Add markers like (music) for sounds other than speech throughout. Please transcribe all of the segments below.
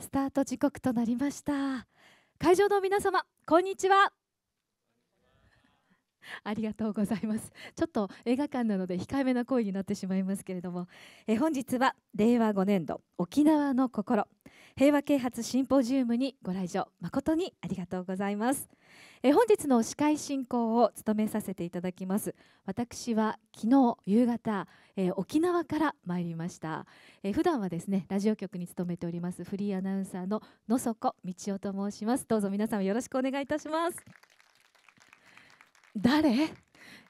スタート時刻となりました会場の皆様こんにちはありがとうございますちょっと映画館なので控えめな声になってしまいますけれどもえ本日は令和5年度沖縄の心平和啓発シンポジウムにご来場誠にありがとうございますえ本日の司会進行を務めさせていただきます私は昨日夕方、え沖縄から参りました、え普段はですねラジオ局に勤めておりますフリーアナウンサーの野底道夫と申しますどうぞ皆様よろしくお願いいたします誰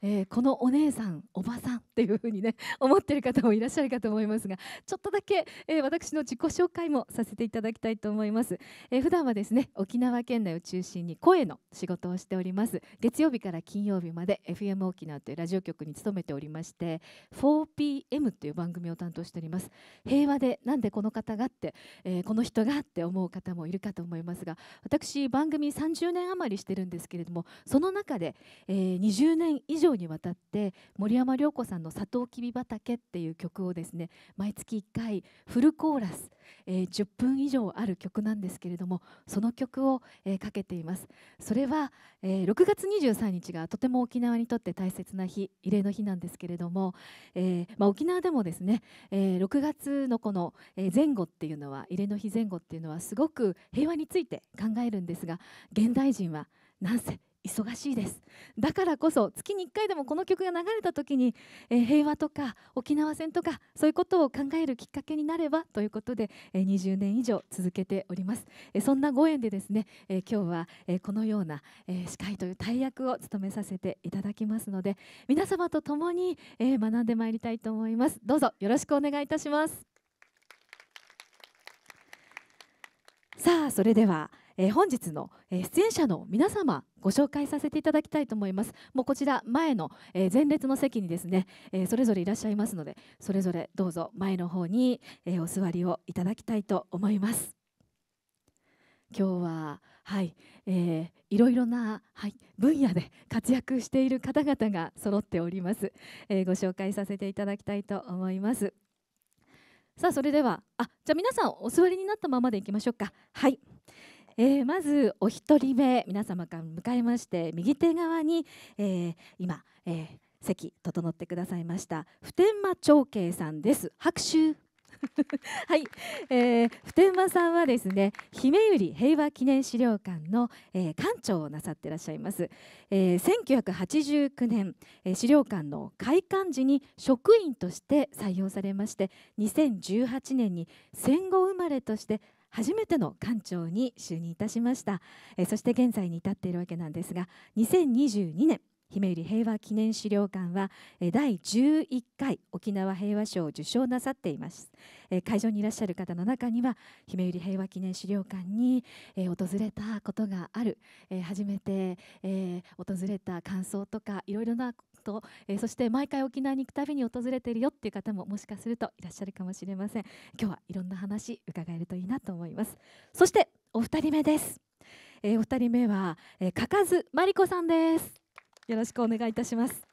えー、このお姉さんおばさんっていうふうにね (laughs) 思ってる方もいらっしゃるかと思いますがちょっとだけ、えー、私の自己紹介もさせていただきたいと思います、えー、普段はですね沖縄県内を中心に声の仕事をしております月曜日から金曜日まで FM 沖縄というラジオ局に勤めておりまして 4PM という番組を担当しております平和でなんでこの方がって、えー、この人がって思う方もいるかと思いますが私番組30年余りしてるんですけれどもその中で、えー、20年以上上にわたって森山良子さんの「サトウキビ畑」っていう曲をですね毎月1回フルコーラス、えー、10分以上ある曲なんですけれどもその曲を、えー、かけていますそれは、えー、6月23日がとても沖縄にとって大切な日慰霊の日なんですけれども、えーまあ、沖縄でもですね、えー、6月のこの前後っていうのは慰霊の日前後っていうのはすごく平和について考えるんですが現代人はなんせ忙しいですだからこそ月に1回でもこの曲が流れた時に、えー、平和とか沖縄戦とかそういうことを考えるきっかけになればということで、えー、20年以上続けております、えー、そんなご縁でですね、え今日は、えこのような、え司会という大役を務めさせていただきますので皆様と共に、え学んでまいりたいと思いますどうぞよろしくお願いいたしますさあそれではえー、本日の、え出演者の皆様ご紹介させていただきたいと思いますもうこちら前の、え前列の席にですね、えそれぞれいらっしゃいますのでそれぞれどうぞ前の方に、えお座りをいただきたいと思います今日ははい、えー、いろいろな、はい、分野で活躍している方々が揃っております、えー、ご紹介させていただきたいと思いますさあそれではあじゃあ皆さんお座りになったままでいきましょうかはい、えー、まずお一人目皆様から迎えまして右手側に、えー、今、えー、席整ってくださいました普天間長慶さんです拍手 (laughs) はい、えー、普天間さんはですね姫百合平和記念資料館の、えー、館長をなさっていらっしゃいます、えー、1989年、えー、資料館の開館時に職員として採用されまして2018年に戦後生まれとして初めての館長に就任いたしました、えそして現在に至っているわけなんですが2022年姫入平和記念資料館はえ第11回沖縄平和賞を受賞なさっていますえ会場にいらっしゃる方の中には姫入平和記念資料館にえ訪れたことがあるえ初めてえ訪れた感想とかいろいろなとえー、そして毎回沖縄に行くたびに訪れているよっていう方ももしかするといらっしゃるかもしれません今日はいろんな話伺えるといいなと思いますそしてお二人目です、えー、お二人目は、えー、かかずまりこさんですよろしくお願いいたします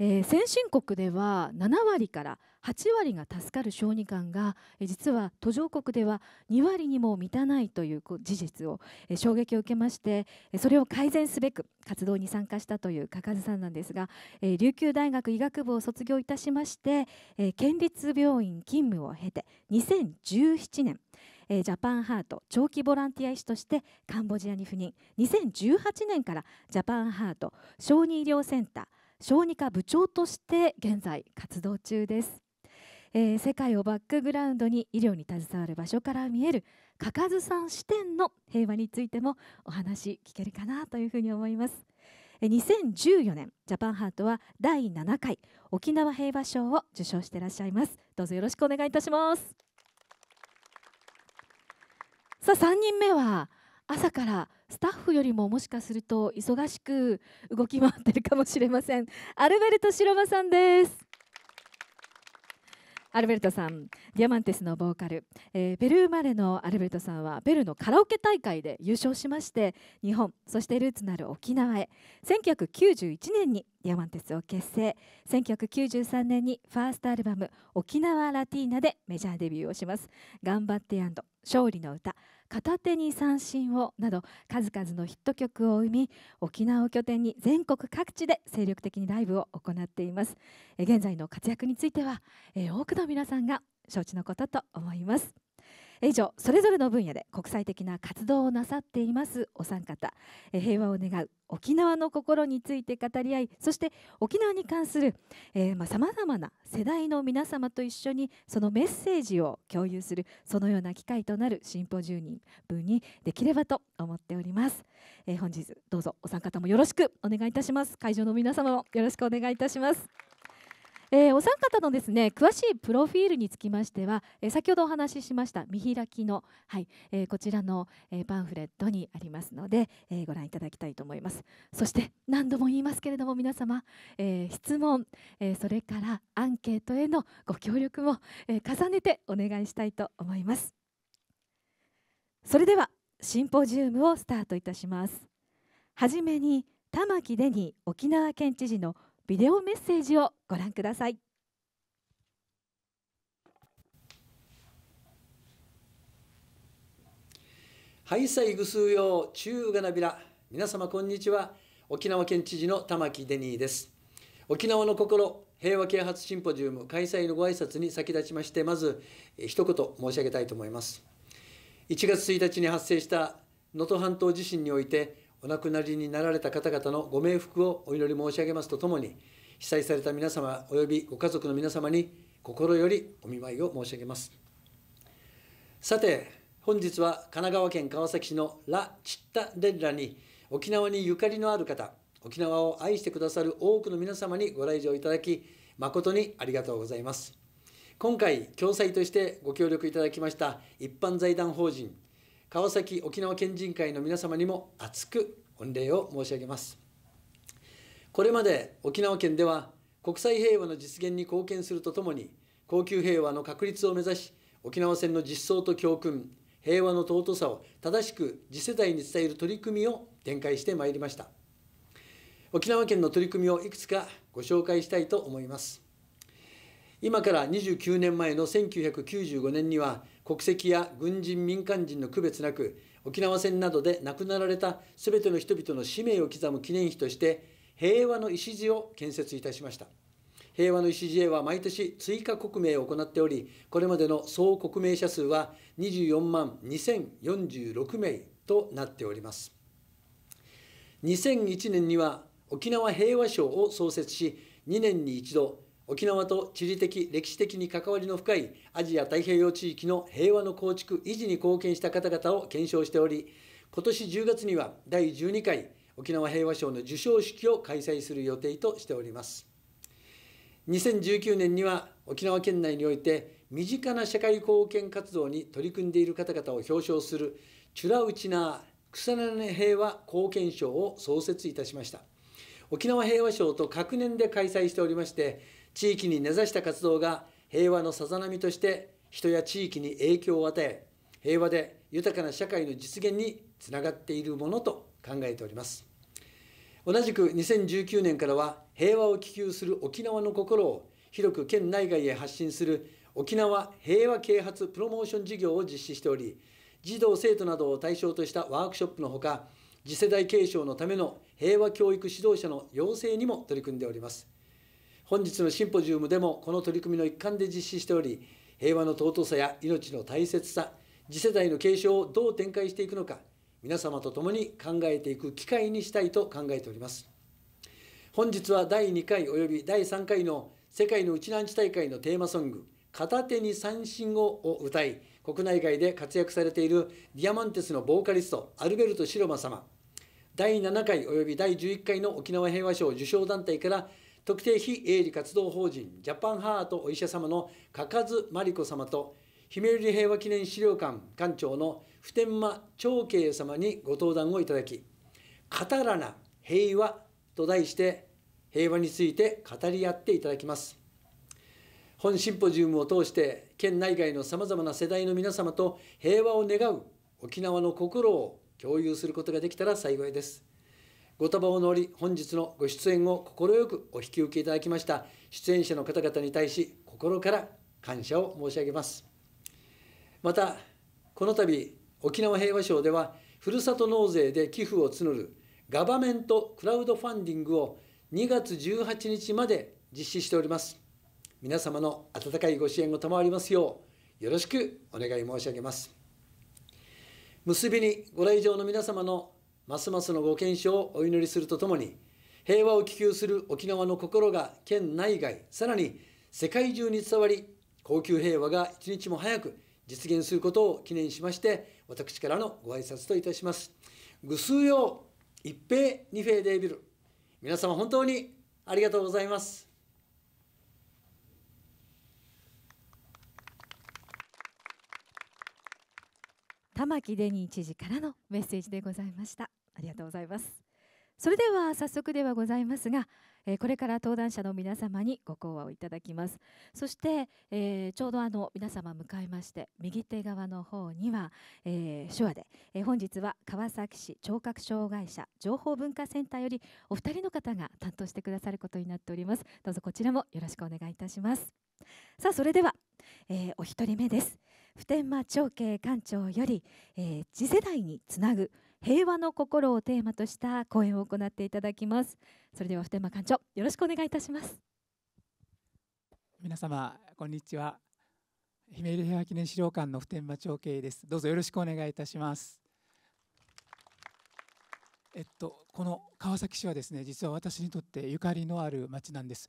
えー、先進国では7割から8割が助かる小児がんが、えー、実は途上国では2割にも満たないという事実を、えー、衝撃を受けましてそれを改善すべく活動に参加したという嘉数さんなんですが、えー、琉球大学医学部を卒業いたしまして、えー、県立病院勤務を経て2017年ジャパンハート長期ボランティア医師としてカンボジアに赴任2018年からジャパンハート小児医療センター小児科部長として現在活動中です、えー、世界をバックグラウンドに医療に携わる場所から見えるかかずさん視点の平和についてもお話聞けるかなというふうに思います2014年ジャパンハートは第7回沖縄平和賞を受賞していらっしゃいますどうぞよろしくお願いいたしますさあ3人目は朝からスタッフよりももしかすると忙しく動き回ってるかもしれませんアルベルト白間さんですアルベルトさんディアマンテスのボーカル、えー、ペルー生まれのアルベルトさんはペルーのカラオケ大会で優勝しまして日本そしてルーツのある沖縄へ1991年にディアマンテスを結成1993年にファーストアルバム「沖縄ラティーナ」でメジャーデビューをします「頑張って勝利の歌片手に三振をなど数々のヒット曲を生み沖縄を拠点に全国各地で精力的にライブを行っています現在の活躍については多くの皆さんが承知のことと思います以上それぞれの分野で国際的な活動をなさっていますお三方平和を願う沖縄の心について語り合いそして沖縄に関するさまざまな世代の皆様と一緒にそのメッセージを共有するそのような機会となるシンポジウムにできればと思っております、えー、本日どうぞお三方もよろしくお願いいたします会場の皆様もよろしくお願いいたしますえー、お三方のですね詳しいプロフィールにつきましては、えー、先ほどお話ししました見開きの、はいえー、こちらの、えー、パンフレットにありますので、えー、ご覧いただきたいと思いますそして何度も言いますけれども皆様、えー、質問、えー、それからアンケートへのご協力も、えー、重ねてお願いしたいと思いますそれではシンポジウムをスタートいたしますはじめに玉城デニー沖縄県知事のビデオメッセージをご覧ください。はいさいぐすうようがなびら皆様こんにちは沖縄県知事の玉城デニーです沖縄の心平和啓発シンポジウム開催のご挨拶に先立ちましてまず一言申し上げたいと思います1月1日に発生した能登半島地震においてお亡くなりになられた方々のご冥福をお祈り申し上げますとともに、被災された皆様及びご家族の皆様に心よりお見舞いを申し上げます。さて、本日は神奈川県川崎市のラ・チッタ・デッラに沖縄にゆかりのある方、沖縄を愛してくださる多くの皆様にご来場いただき、誠にありがとうございます。今回、共催としてご協力いただきました一般財団法人川崎沖縄県人会の皆様にも厚く御礼を申し上げますこれまで沖縄県では国際平和の実現に貢献するとともに恒久平和の確立を目指し沖縄戦の実相と教訓平和の尊さを正しく次世代に伝える取り組みを展開してまいりました沖縄県の取り組みをいくつかご紹介したいと思います今から29年前の1995年には国籍や軍人民間人の区別なく沖縄戦などで亡くなられた全ての人々の使命を刻む記念碑として平和の礎を建設いたしました平和の礎へは毎年追加国名を行っておりこれまでの総国名者数は24万2046名となっております2001年には沖縄平和賞を創設し2年に1度沖縄と地理的歴史的に関わりの深いアジア太平洋地域の平和の構築維持に貢献した方々を検証しており今年10月には第12回沖縄平和賞の授賞式を開催する予定としております2019年には沖縄県内において身近な社会貢献活動に取り組んでいる方々を表彰するチュラウチナー草根平和貢献賞を創設いたしました沖縄平和賞と各年で開催しておりまして地域に根ざした活動が平和のさざ波として人や地域に影響を与え平和で豊かな社会の実現につながっているものと考えております同じく2019年からは平和を希求する沖縄の心を広く県内外へ発信する沖縄平和啓発プロモーション事業を実施しており児童生徒などを対象としたワークショップのほか次世代継承のための平和教育指導者の養成にも取り組んでおります本日のシンポジウムでもこの取り組みの一環で実施しており平和の尊さや命の大切さ次世代の継承をどう展開していくのか皆様と共に考えていく機会にしたいと考えております本日は第2回および第3回の世界の内チナンチ大会のテーマソング「片手に三振を」を歌い国内外で活躍されているディアマンテスのボーカリストアルベルト・シロマ様第7回および第11回の沖縄平和賞受賞団体から特定非営利活動法人ジャパンハートお医者様の嘉数真理子様と姫百り平和記念資料館館長の普天間長慶様にご登壇をいただき「カタラナ平和」と題して平和について語り合っていただきます。本シンポジウムを通して県内外のさまざまな世代の皆様と平和を願う沖縄の心を共有することができたら幸いです。ご多忙のり、本日のご出演を快くお引き受けいただきました出演者の方々に対し心から感謝を申し上げますまたこの度沖縄平和賞ではふるさと納税で寄付を募るガバメントクラウドファンディングを2月18日まで実施しております皆様の温かいご支援を賜りますようよろしくお願い申し上げます結びにご来場の皆様のますますのご健勝をお祈りするとともに、平和を希求する沖縄の心が県内外、さらに世界中に伝わり、高級平和が一日も早く実現することを記念しまして、私からのご挨拶といたします。ぐ数うよ一平二平デービル。皆様本当にありがとうございます。玉城デニー知事からのメッセージでございましたありがとうございますそれでは早速ではございますが、えー、これから登壇者の皆様にご講話をいただきますそして、えー、ちょうどあの皆様向かいまして右手側の方には、えー、手話で、え本日は川崎市聴覚障害者情報文化センターよりお二人の方が担当してくださることになっておりますどうぞこちらもよろしくお願いいたしますさあそれでは、えお一人目です普天間長慶館長より、えー、次世代につなぐ平和の心をテーマとした講演を行っていただきますそれでは普天間館長よろしくお願いいたします皆様こんにちは姫入平和記念資料館の普天間長慶ですどうぞよろしくお願いいたしますえっとこの川崎市はですね実は私にとってゆかりのある町なんです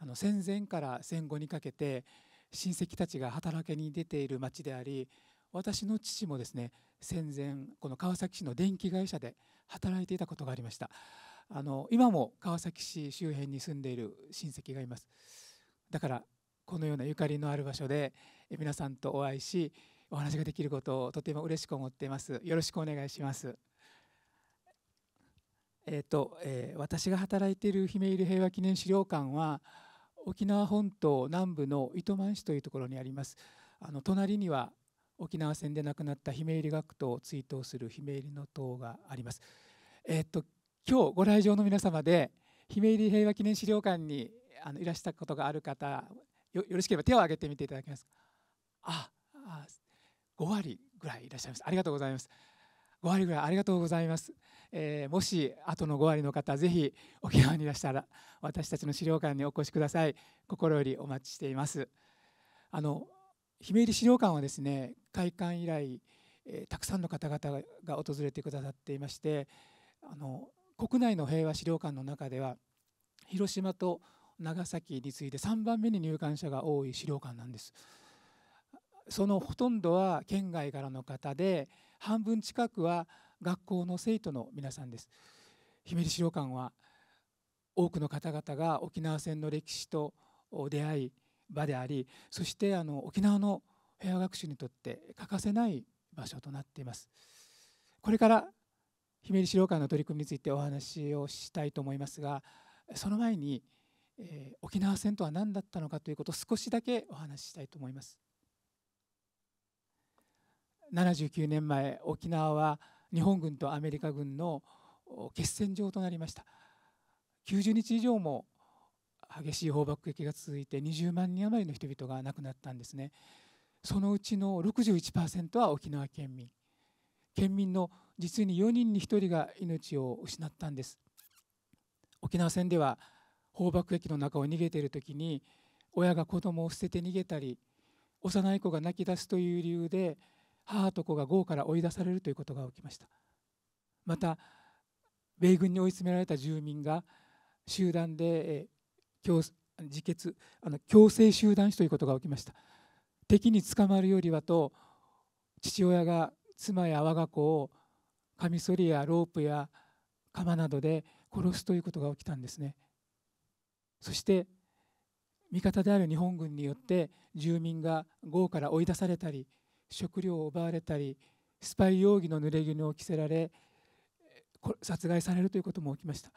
あの戦前から戦後にかけて親戚たちが働きに出ている町であり私の父もですね戦前この川崎市の電気会社で働いていたことがありましたあの今も川崎市周辺に住んでいる親戚がいますだからこのようなゆかりのある場所で皆さんとお会いしお話ができることをとても嬉しく思っていますよろしくお願いしますえっ、ー、と、えー、私が働いている姫入平和記念資料館は沖縄本島南部の糸満市というところにありますあの隣には沖縄戦で亡くなった姫入学徒を追悼する姫入の塔がありますえっと今日ご来場の皆様で姫入平和記念資料館にあのいらしたことがある方よろしければ手を挙げてみていただけますああ5割ぐらいいらっしゃいますありがとうございます5割ぐらいありがとうございますえー、もし後の5割の方ぜひ沖縄にいらしたら私たちの資料館にお越しください心よりお待ちしていますあの姫入資料館はですね開館以来、えー、たくさんの方々が訪れてくださっていましてあの国内の平和資料館の中では広島と長崎に次いで3番目に入館者が多い資料館なんですそのほとんどは県外からの方で半分近くは学校の生徒の皆さんです姫路資料館は多くの方々が沖縄戦の歴史と出会い場でありそしてあの沖縄の平和学習にとって欠かせない場所となっていますこれから姫路資料館の取り組みについてお話をしたいと思いますがその前に、えー、沖縄戦とは何だったのかということを少しだけお話ししたいと思います79年前沖縄は日本軍とアメリカ軍の決戦場となりました90日以上も激しい砲爆撃が続いて20万人余りの人々が亡くなったんですねそのうちの61%は沖縄県民県民の実に4人に1人が命を失ったんです沖縄戦では砲爆撃の中を逃げている時に親が子供を捨てて逃げたり幼い子が泣き出すという理由で母と子が豪から追い出されるということが起きましたまた米軍に追い詰められた住民が集団で強自決あの強制集団死ということが起きました敵に捕まるよりはと父親が妻や我が子をカミソリやロープや鎌などで殺すということが起きたんですねそして味方である日本軍によって住民が豪から追い出されたり食料を奪われたりスパイ容疑の濡れ衣を着せられ殺害されるということも起きました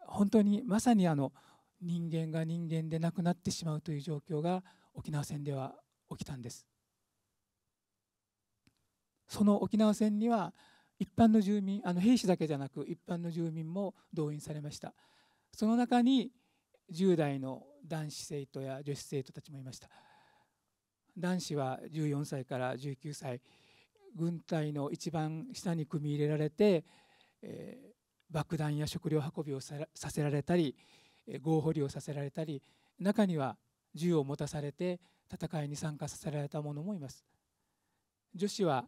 本当にまさにあの人間が人間でなくなってしまうという状況が沖縄戦では起きたんですその沖縄戦には一般の住民あの兵士だけじゃなく一般の住民も動員されましたその中に10代の男子生徒や女子生徒たちもいました男子は14歳から19歳軍隊の一番下に組み入れられて、えー、爆弾や食料運びをさせられたり合捕をさせられたり中には銃を持たされて戦いに参加させられた者もいます女子は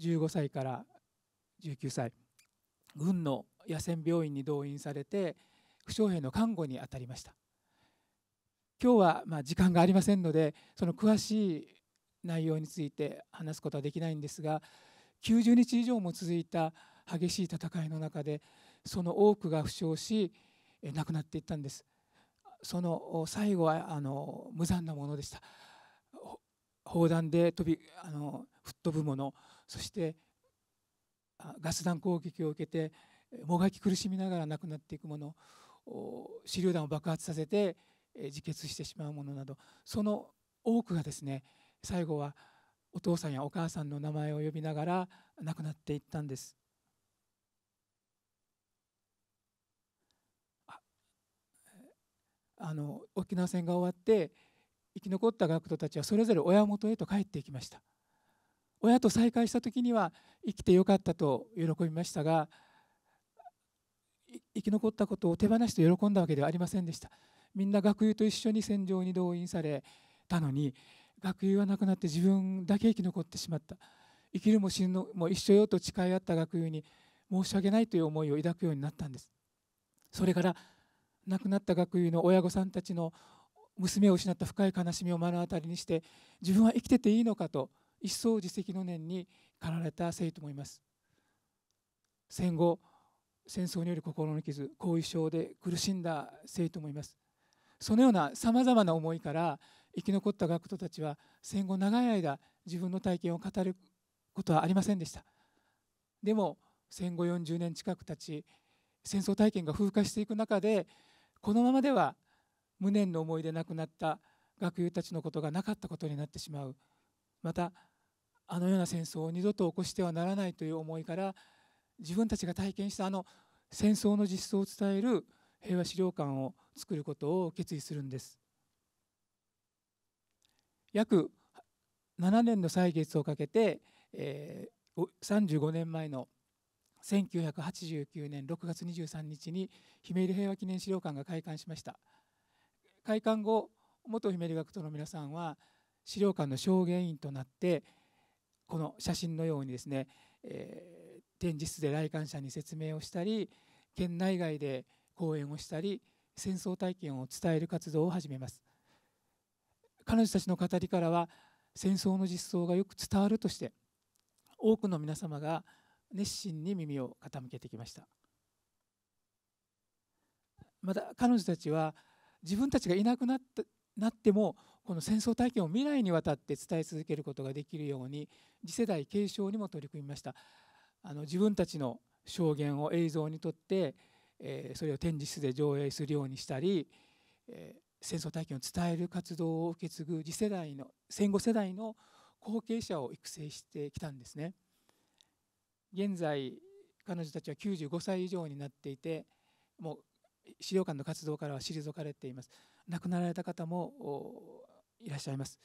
15歳から19歳軍の野戦病院に動員されて負傷兵の看護にあたりました今日はま時間がありませんのでその詳しい内容について話すことはできないんですが90日以上も続いた激しい戦いの中でその多くが負傷し亡くなっていったんですその最後はあの無残なものでした砲弾で飛びあの吹っ飛ぶものそしてガス弾攻撃を受けてもがき苦しみながら亡くなっていくもの手榴弾を爆発させて自決してしまうものなどその多くがですね最後はお父さんやお母さんの名前を呼びながら亡くなっていったんです。あの沖縄戦が終わって生き残った学徒たちはそれぞれ親元へと帰っていきました親と再会した時には生きてよかったと喜びましたが生き残ったことを手放して喜んだわけではありませんでしたみんな学友と一緒に戦場に動員されたのに学友は亡くなって自分だけ生き残ってしまった生きるも死ぬのも一緒よと誓い合った学友に申し訳ないという思いを抱くようになったんですそれから亡くなった学友の親御さんたちの娘を失った深い悲しみを目の当たりにして自分は生きてていいのかと一層自責の念に駆られた生徒もいます戦後戦争による心の傷後遺症で苦しんだ生徒もいますそのようなさまざまな思いから生き残った学徒たちは戦後長い間自分の体験を語ることはありませんでしたでも戦後40年近くたち戦争体験が風化していく中でこのままでは無念の思いで亡くなった学友たちのことがなかったことになってしまうまたあのような戦争を二度と起こしてはならないという思いから自分たちが体験したあの戦争の実相を伝える平和資料館を作ることを決意するんです約7年の歳月をかけて、えー、35年前の1989年6月23日にひめゆり平和記念資料館が開館しました開館後元ひめゆり学徒の皆さんは資料館の証言員となってこの写真のようにですね、えー、展示室で来館者に説明をしたり県内外で講演をしたり戦争体験を伝える活動を始めます彼女たちの語りからは戦争の実相がよく伝わるとして多くの皆様が熱心に耳を傾けてきましたまた彼女たちは自分たちがいなくなっなってもこの戦争体験を未来にわたって伝え続けることができるように次世代継承にも取り組みましたあの自分たちの証言を映像にとってえー、それを展示室で上映するようにしたり、えー、戦争体験を伝える活動を受け継ぐ次世代の戦後世代の後継者を育成してきたんですね。現在彼女たちは95歳以上になっていてもう資料館の活動からは退かれています亡くなられた方もいらっしゃいます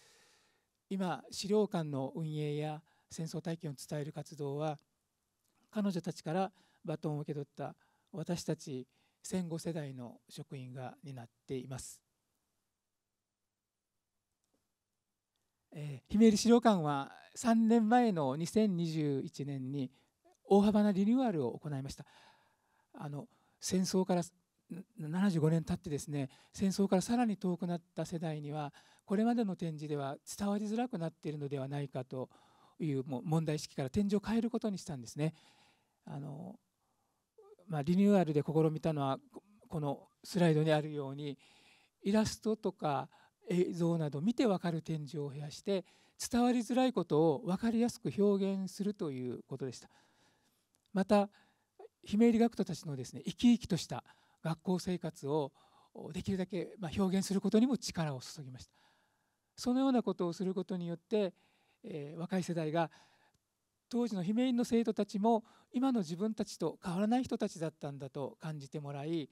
今資料館の運営や戦争体験を伝える活動は彼女たちからバトンを受け取った私たち戦後世代の職員が担っています。えー、姫入資料館は3年前の2021年に大幅なリニューアルを行いましたあの戦争から75年経ってですね戦争からさらに遠くなった世代にはこれまでの展示では伝わりづらくなっているのではないかというもう問題意識から展示を変えることにしたんですね。あのまリニューアルで試みたのはこのスライドにあるようにイラストとか映像など見て分かる展示を増やして伝わりづらいことを分かりやすく表現するということでしたまた姫入学徒たちのですね生き生きとした学校生活をできるだけ表現することにも力を注ぎましたそのようなことをすることによって、えー、若い世代が当時の姫院の生徒たちも今の自分たちと変わらない人たちだったんだと感じてもらい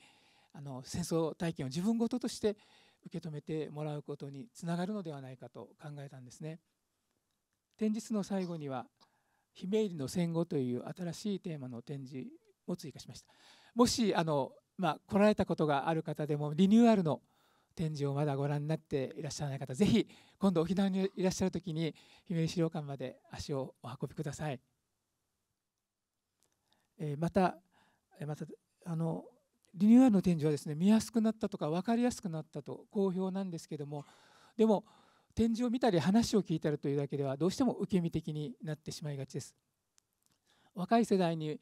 あの戦争体験を自分ごととして受け止めてもらうことにつながるのではないかと考えたんですね。展示室の最後には「姫入りの戦後」という新しいテーマの展示を追加しました。もしあの、まあ、来られたことがある方でもリニューアルの展示をまだご覧になっていらっしゃらない方ぜひ今度沖縄にいらっしゃる時に姫路資料館まで足をお運びください、えー、またえまたあのリニューアルの展示はですね見やすくなったとか分かりやすくなったと好評なんですけどもでも展示を見たり話を聞いたりというだけではどうしても受け身的になってしまいがちです若い世代に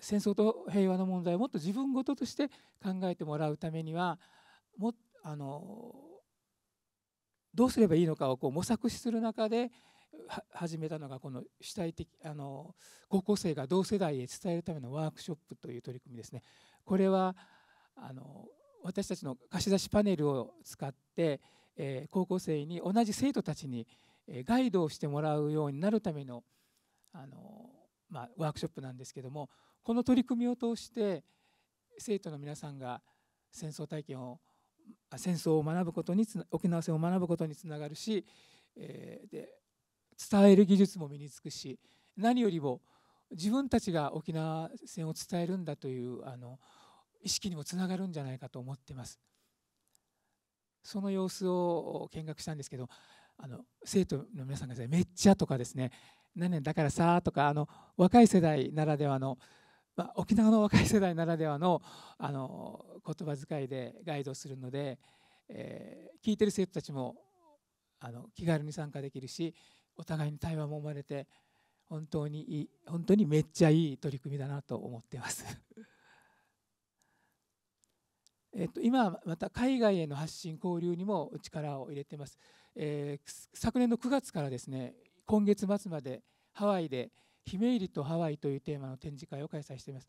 戦争と平和の問題をもっと自分ごととして考えてもらうためにはもっあのどうすればいいのかをこう模索する中で始めたのがこの主体的あの高校生が同世代へ伝えるためのワークショップという取り組みですね。これはあの私たちの貸し出しパネルを使って、えー、高校生に同じ生徒たちにガイドをしてもらうようになるためのあの、まあ、ワークショップなんですけどもこの取り組みを通して生徒の皆さんが戦争体験を戦争を学ぶことに沖縄戦を学ぶことにつながるし、えー、で伝える技術も身につくし何よりも自分たちが沖縄戦を伝えるんだというあの意識にもつながるんじゃないかと思ってます。その様子を見学したんですけどあの生徒の皆さんがめっちゃ」とかですね「何年だからさ」とかあの若い世代ならではの「まあ、沖縄の若い世代ならではのあの言葉遣いでガイドするので、えー、聞いてる生徒たちもあの気軽に参加できるしお互いに対話も生まれて本当にいい本当にめっちゃいい取り組みだなと思ってます。(laughs) えっと、今また海外への発信交流にも力を入れてます、えー、昨年の9月からですね今月末までハワイで、姫入りとハワイというテーマの展示会を開催しています、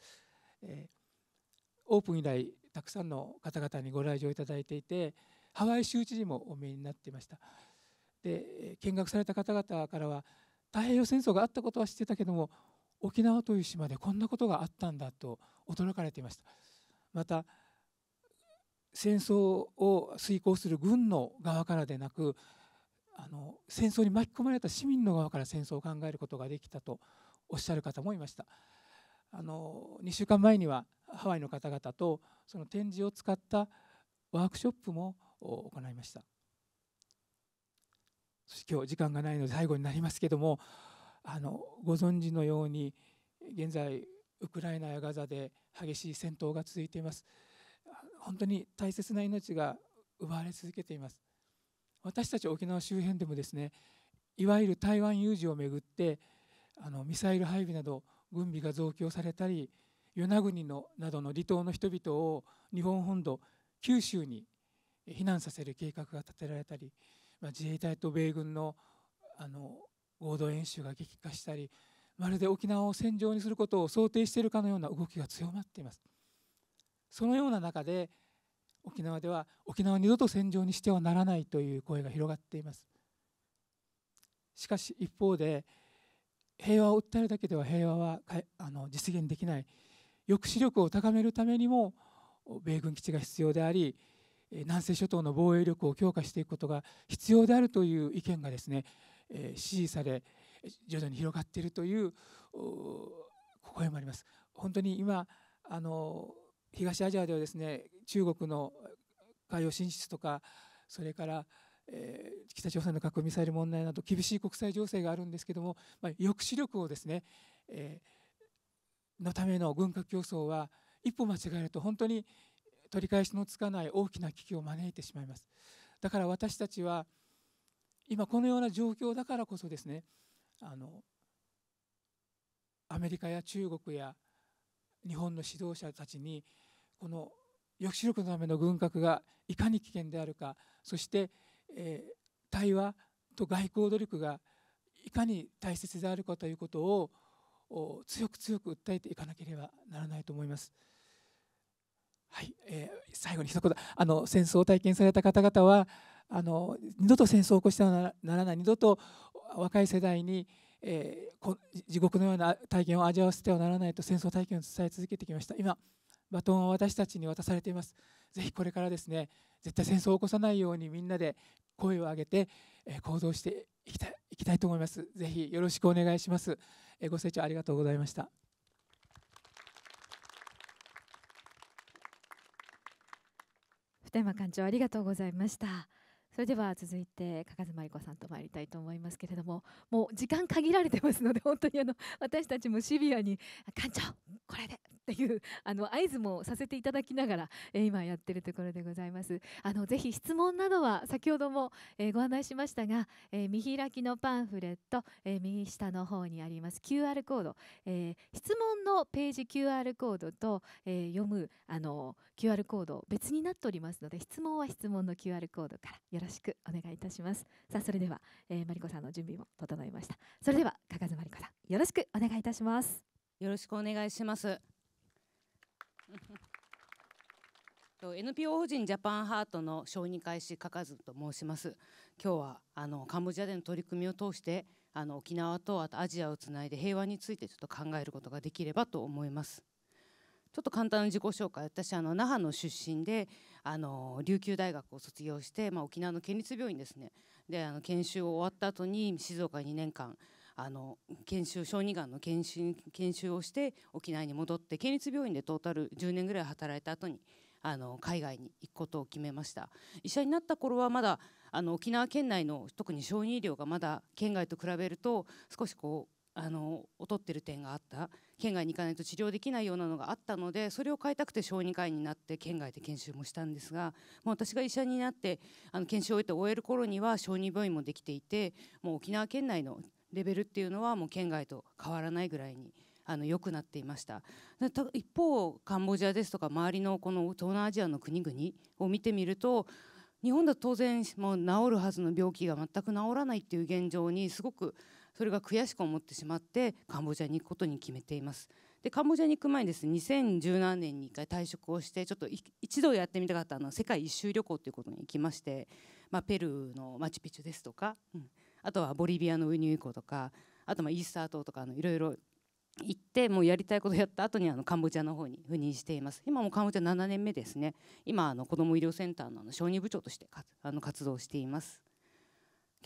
えー、オープン以来たくさんの方々にご来場いただいていてハワイ州知事もお見えになっていましたで見学された方々からは太平洋戦争があったことは知ってたけども沖縄という島でこんなことがあったんだと驚かれていましたまた戦争を遂行する軍の側からでなくあの戦争に巻き込まれた市民の側から戦争を考えることができたとおっしゃる方もいましたあの2週間前にはハワイの方々とその展示を使ったワークショップも行いましたそして今日時間がないので最後になりますけどもあのご存知のように現在ウクライナやガザで激しい戦闘が続いています本当に大切な命が奪われ続けています私たち沖縄周辺でもですねいわゆる台湾有事をめぐってあのミサイル配備など軍備が増強されたり与那国のなどの離島の人々を日本本土九州に避難させる計画が立てられたり、まあ、自衛隊と米軍のあの合同演習が激化したりまるで沖縄を戦場にすることを想定しているかのような動きが強まっていますそのような中で沖縄では沖縄二度と戦場にしてはならないという声が広がっていますしかし一方で平和を訴えるだけでは平和はあの実現できない抑止力を高めるためにも米軍基地が必要であり南西諸島の防衛力を強化していくことが必要であるという意見がですね、え支持され徐々に広がっているという声もあります。本当に今あの東アジアではですね中国の海洋進出とかそれからえー、北朝鮮の核ミサイル問題など厳しい国際情勢があるんですけども、まあ、抑止力をですね、えー、のための軍拡競争は一歩間違えると本当に取り返しのつかない大きな危機を招いてしまいます。だから私たちは今このような状況だからこそですねあのアメリカや中国や日本の指導者たちにこの抑止力のための軍拡がいかに危険であるかそしてえ対話と外交努力がいかに大切であるかということを強く強く訴えていかなければならないと思います。はい、えー、最後に一言あの戦争を体験された方々はあの二度と戦争を起こしてはならない二度と若い世代に、えー、地獄のような体験を味わわせてはならないと戦争体験を伝え続けてきました今バトンは私たちに渡されていますぜひこれからですね絶対戦争を起こさないようにみんなで声を上げて行動していきたいいきたいと思います。ぜひよろしくお願いします。ご清聴ありがとうございました。普天間館長ありがとうございました。それでは続いて加賀津真理子さんと参りたいと思いますけれどももう時間限られてますので本当にあの私たちもシビアに「館長これで!」っていうあの合図もさせていただきながら、えー、今やっているところでございますあのぜひ質問などは先ほども、えー、ご案内しましたが、えー、見開きのパンフレット、え右下の方にあります QR コード、え質問のページ QR コードと、え読むあの QR コード別になっておりますので質問は質問の QR コードからよろろしくお願いいたしますさあそれでは、えー、マリコさんの準備も整いましたそれでは加賀津マリコさんよろしくお願いいたしますよろしくお願いします (laughs) NPO 法人ジャパンハートの小児開始かかずと申します今日はあのカンボジアでの取り組みを通してあの沖縄とあとアジアをつないで平和についてちょっと考えることができればと思いますちょっと簡単な自己紹介私あの那覇の出身であの琉球大学を卒業して、まあ、沖縄の県立病院ですねであの研修を終わった後に静岡2年間あの研修小児がんの研修研修をして沖縄に戻って県立病院でトータル10年ぐらい働いた後にあの海外に行くことを決めました医者になった頃はまだあの沖縄県内の特に小児医療がまだ県外と比べると少しこうあの劣ってる点があった県外に行かないと治療できないようなのがあったのでそれを変えたくて小児科医になって県外で研修もしたんですがもう私が医者になってあの研修を終えて終える頃には小児病院もできていてもう沖縄県内のレベルっていうのはもう県外と変わらないぐらいにあの良くなっていました一方カンボジアですとか周りのこの東南アジアの国々を見てみると日本だと当然もう治るはずの病気が全く治らないっていう現状にすごくそれが悔しく思ってしまってカンボジアに行くことに決めていますでカンボジアに行く前にですね2017年に1回退職をしてちょっと一度やってみたかったあの世界一周旅行ということに行きまして、まあ、ペルーのマチュピチュですとか、うん、あとはボリビアのウニュイコとかあとまイースター島とかいろいろ行ってもうやりたいことやった後にあのカンボジアの方に赴任しています今もカンボジア7年目ですね今あの子ども医療センターの小児部長としてあの活動しています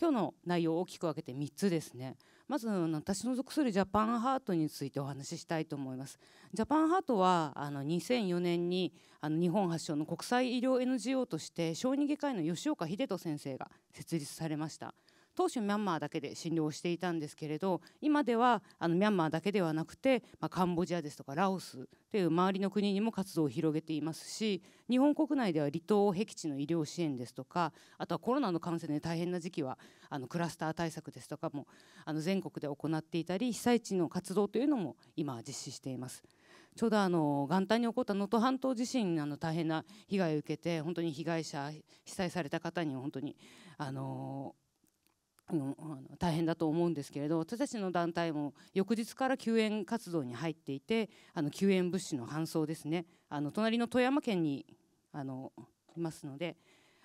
今日の内容を大きく分けて3つですねまず私の属するジャパンハートについてお話ししたいと思いますジャパンハートはあの2004年にあの日本発祥の国際医療 NGO として小児外科医の吉岡秀人先生が設立されました当初ミャンマーだけで診療をしていたんですけれど今ではあのミャンマーだけではなくて、まあ、カンボジアですとかラオスという周りの国にも活動を広げていますし日本国内では離島僻地の医療支援ですとかあとはコロナの感染で大変な時期はあのクラスター対策ですとかもあの全国で行っていたり被災地の活動というのも今実施しています。ちょうどあの元旦に起こった能登半島地震あの大変な被害を受けて本当に被害者被災された方に本当にあのあの大変だと思うんですけれど私たちの団体も翌日から救援活動に入っていてあの救援物資の搬送ですねあの隣の富山県にあのいますので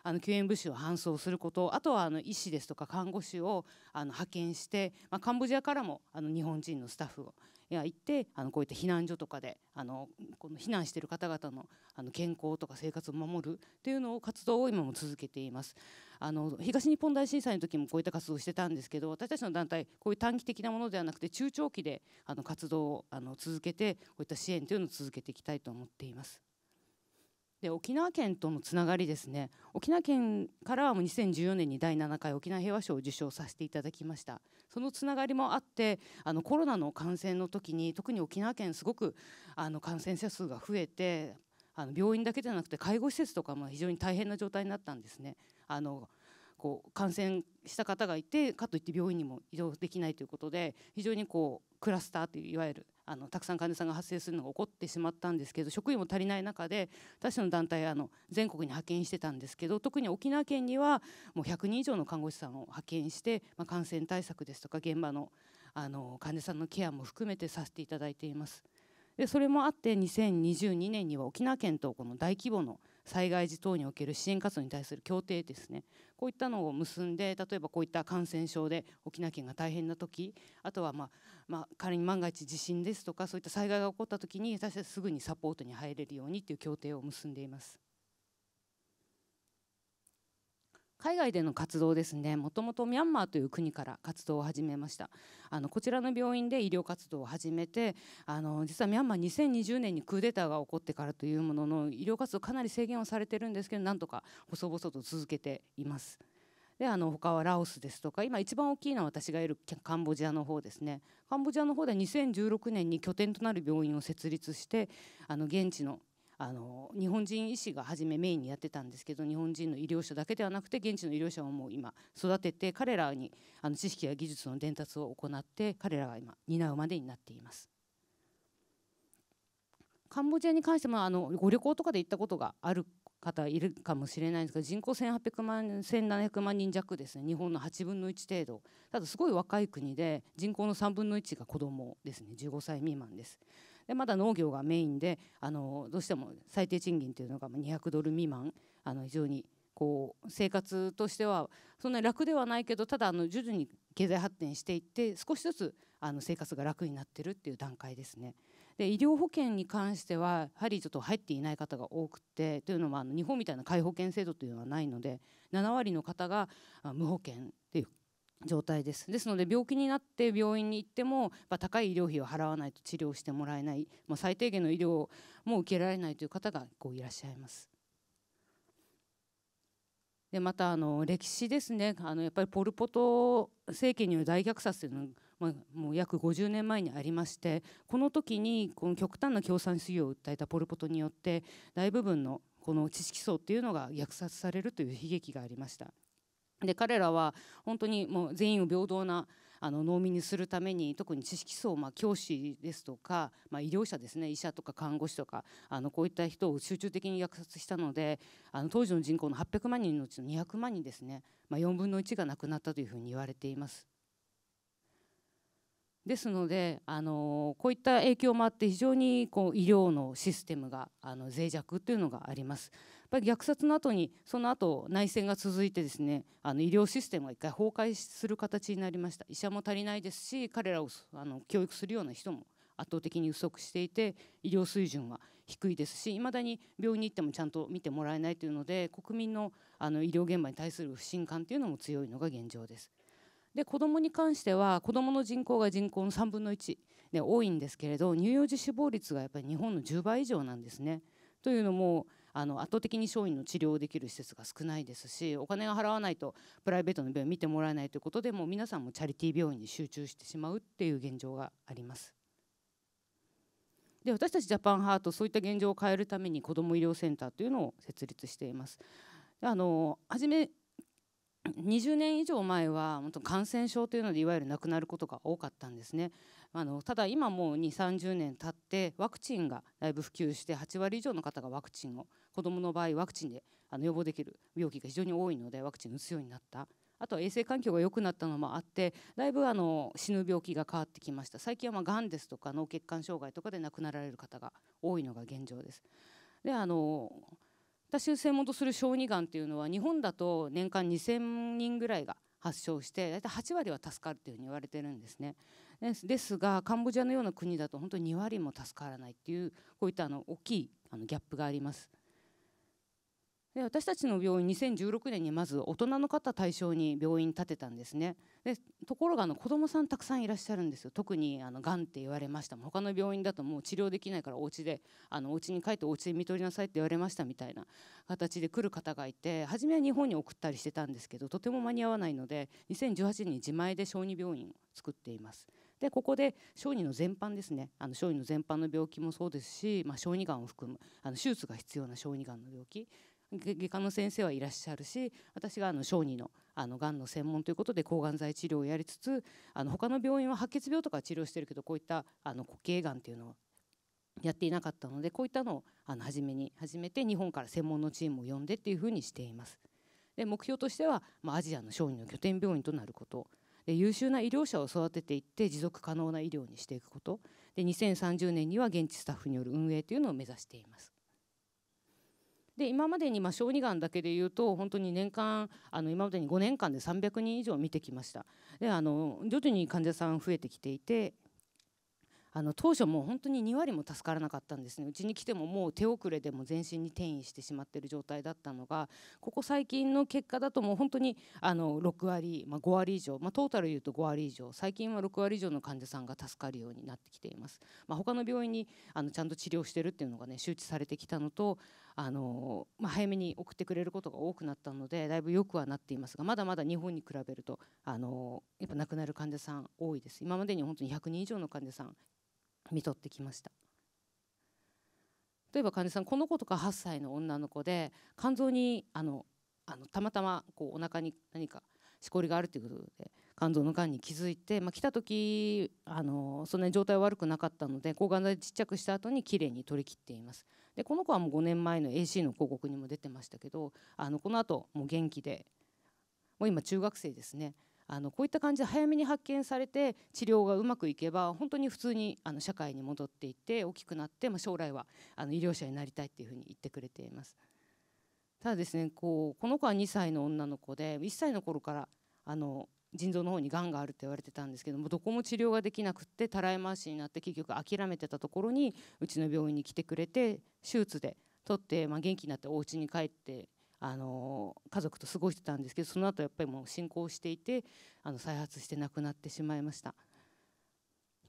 あの救援物資を搬送することあとはあの医師ですとか看護師をあの派遣して、まあ、カンボジアからもあの日本人のスタッフを行ってあのこういった避難所とかであのこの避難している方々のあの健康とか生活を守るというのを活動を今も続けています。あの東日本大震災の時もこういった活動をしてたんですけど私たちの団体こういう短期的なものではなくて中長期であの活動をあの続けてこういった支援というのを続けていきたいと思っています。で沖縄県とのつながりですね沖縄県からはもう2014年に第7回沖縄平和賞を受賞させていただきましたそのつながりもあってあのコロナの感染の時に特に沖縄県すごくあの感染者数が増えてあの病院だけじゃなくて介護施設とかも非常に大変な状態になったんですね。あのこう感染した方がいてかといって病院にも移動できないということで非常にこうクラスターといういわゆるあのたくさん患者さんが発生するのが起こってしまったんですけど職員も足りない中で私の団体あの全国に派遣してたんですけど特に沖縄県にはもう100人以上の看護師さんを派遣して、まあ、感染対策ですとか現場のあの患者さんのケアも含めてさせていただいています。でそれもあって2022年には沖縄県とこの大規模の災害時等における支援活動に対する協定ですねこういったのを結んで例えばこういった感染症で沖縄県が大変な時あとは、まあ、まあ仮に万が一地震ですとかそういった災害が起こった時に私たちすぐにサポートに入れるようにという協定を結んでいます。海外での活動ですねもともとミャンマーという国から活動を始めましたあのこちらの病院で医療活動を始めてあの実はミャンマー2020年にクーデターが起こってからというものの医療活動かなり制限をされてるんですけどなんとか細々と続けています。であの他はラオスですとか今一番大きいのは私がいるカンボジアの方ですねカンボジアの方で2016年に拠点となる病院を設立してあの現地のあの日本人医師が初めメインにやってたんですけど日本人の医療者だけではなくて現地の医療者をもう今育てて彼らにあの知識や技術の伝達を行って彼らが今担うまでになっています。カンボジアに関してもあのご旅行とかで行ったことがある方いるかもしれないんですが人口1800万1700万人弱ですね日本の8分の1程度ただすごい若い国で人口の3分の1が子どもですね15歳未満ですでまだ農業がメインであのどうしても最低賃金というのが200ドル未満あの非常にこう生活としてはそんなに楽ではないけどただあの徐々に経済発展していって少しずつあの生活が楽になってるっていう段階ですね。で医療保険に関してはやはりちょっと入っていない方が多くてというのもあの日本みたいな皆保険制度というのはないので7割の方が無保険っていう状態ですですので病気になって病院に行っても高い医療費を払わないと治療してもらえないもう最低限の医療も受けられないという方がこういらっしゃいます。でまたあの歴史ですねあのやっぱりポル・ポト政権による大虐殺というのがもう約50年前にありましてこの時にこの極端な共産主義を訴えたポル・ポトによって大部分のこの知識層っていうのが虐殺されるという悲劇がありました。で彼らは本当にもう全員を平等なあの農民にするために特に知識層、まあ、教師ですとか、まあ、医療者ですね医者とか看護師とかあのこういった人を集中的に虐殺したのであの当時の人口の800万人のうちの200万人ですね、まあ、4分の1が亡くなったというふうに言われています。ですのであのこういった影響もあって非常にこう医療のシステムがあの脆弱というのがあります。ぱり虐殺の後にその後内戦が続いてですねあの医療システムが一回崩壊する形になりました医者も足りないですし彼らをあの教育するような人も圧倒的に不足していて医療水準は低いですしいまだに病院に行ってもちゃんと見てもらえないというので国民のあの医療現場に対する不信感というのも強いのが現状です。で子どもに関しては子どもの人口が人口の3分の1、で多いんですけれど乳幼児死亡率がやっぱり日本の10倍以上なんですね。というのもあの圧倒的に小児の治療できる施設が少ないですしお金が払わないとプライベートの病院見てもらえないということでもう皆さんもチャリティー病院に集中してしまうっていう現状があります。で私たちジャパンハートそういった現状を変えるために子ども医療センターというのを設立しています。あの初め20年以上前は本当感染症というのでいわゆる亡くなることが多かったんですね。あのただ今もう2 3 0年経ってワクチンがだいぶ普及して8割以上の方がワクチンを子どもの場合ワクチンであの予防できる病気が非常に多いのでワクチン打つようになった。あとは衛生環境が良くなったのもあってだいぶあの死ぬ病気が変わってきました最近はがんですとか脳血管障害とかで亡くなられる方が多いのが現状です。であの私専門とする小児がんっていうのは日本だと年間2,000人ぐらいが発症して大体8割は助かるというふうに言われてるんですね。ですがカンボジアのような国だと本当に2割も助からないっていうこういったあの大きいあのギャップがあります。で私たちの病院2016年にまず大人の方対象に病院建てたんですねでところがあの子どもさんたくさんいらっしゃるんですよ特にあのがんって言われました他の病院だともう治療できないからお家であのお家に帰ってお家で見とりなさいって言われましたみたいな形で来る方がいて初めは日本に送ったりしてたんですけどとても間に合わないので2018年に自前で小児病院を作っています。でここで小児の全般ですねあの小児の全般の病気もそうですし、まあ、小児がんを含むあの手術が必要な小児がんの病気外科の先生はいらっしゃるし私があの小児のあのがんの専門ということで抗がん剤治療をやりつつあの他の病院は白血病とか治療してるけどこういったあの固形がんっていうのはやっていなかったのでこういったのをあの初めに始めて日本から専門のチームを呼んでっていうふうにしています。で目標としては、まあ、アジアの小児の拠点病院となることで優秀な医療者を育てていって持続可能な医療にしていくことで2030年には現地スタッフによる運営というのを目指しています。で今までにまあ小児がんだけでいうと本当に年間あの今までに5年間で300人以上見てきましたであの徐々に患者さん増えてきていてあの当初もう本当に2割も助からなかったんですねうちに来てももう手遅れでも全身に転移してしまってる状態だったのがここ最近の結果だともう本当にあの6割、まあ、5割以上、まあ、トータルでいうと5割以上最近は6割以上の患者さんが助かるようになってきています、まあ、他の病院にあのちゃんと治療してるっていうのがね周知されてきたのとあの、まあ、早めに送ってくれることが多くなったのでだいぶ良くはなっていますがまだまだ日本に比べるとあのやっぱ亡くなる患者さん多いです今までに本当に100人以上の患者さん看取ってきました例えば患者さんこの子とか8歳の女の子で肝臓にあのあのたまたまこうお腹に何かしこりがあるということで肝臓のがんに気づいて、まあ、来た時あのそんなに状態悪くなかったので抗がん剤でちっちゃくした後にきれいに取り切っていますでこの子はもう5年前の AC の広告にも出てましたけどあのこの後もう元気でもう今中学生ですねあのこういった感じで早めに発見されて治療がうまくいけば本当に普通にあの社会に戻っていって大きくなって、まあ、将来はあの医療者になりたいっていうふうに言ってくれていますただですねこうこの子は2歳の女の子で1歳の頃からあの腎臓の方にがんがあるって言われてたんですけどもどこも治療ができなくってたらい回しになって結局諦めてたところにうちの病院に来てくれて手術で取って、まあ、元気になってお家に帰ってあの家族と過ごしてたんですけどその後やっぱりもう進行していてあの再発して亡くなってしまいました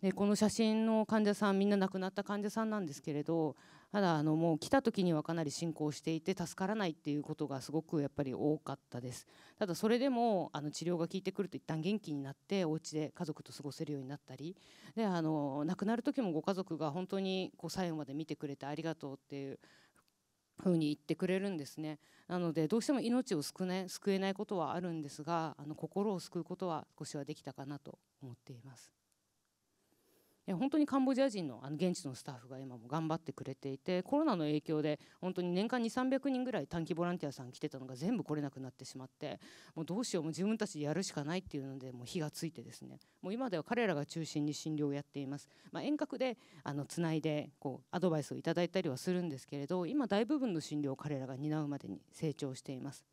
でこの写真の患者さんみんな亡くなった患者さんなんですけれどただあのもう来た時にはかなり進行していて助からないっていうことがすごくやっぱり多かったですただそれでもあの治療が効いてくると一旦元気になってお家で家族と過ごせるようになったりであの亡くなる時もご家族が本当にこう最後まで見てくれてありがとうっていうふうに言ってくれるんですねなのでどうしても命を救,、ね、救えないことはあるんですがあの心を救うことは少しはできたかなと思っています。本当にカンボジア人のあの現地のスタッフが今も頑張ってくれていてコロナの影響で本当に年間2300人ぐらい短期ボランティアさん来てたのが全部来れなくなってしまってもうどうしようもう自分たちでやるしかないっていうのでもう火がついてですねもう今では彼らが中心に診療をやっています、まあ、遠隔であのつないでこうアドバイスをいただいたりはするんですけれど今大部分の診療を彼らが担うまでに成長しています。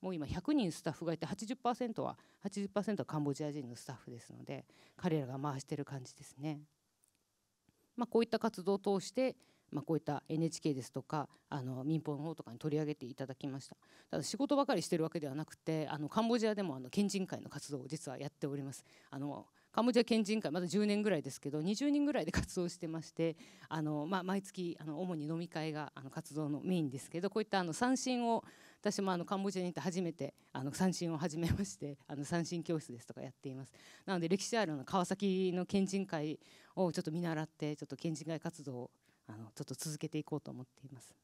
もう今100人スタッフがいて80%は80%はカンボジア人のスタッフですので彼らが回してる感じですね。まあ、こういった活動を通してまあ、こういった NHK ですとかあの民放の方とかに取り上げていただきましたただ仕事ばかりしてるわけではなくてあのカンボジアでもあの県人会の活動を実はやっておりますあのカンボジア県人会まだ10年ぐらいですけど20人ぐらいで活動してましてあの、まあ、毎月あの主に飲み会があの活動のメインですけどこういったあの三振を私もあのカンボジアに行って初めてあの三振を始めましてあの三振教室ですとかやっていますなので歴史あるの川崎の県人会をちょっと見習ってちょっと県人会活動をあのちょっと続けていこうと思っています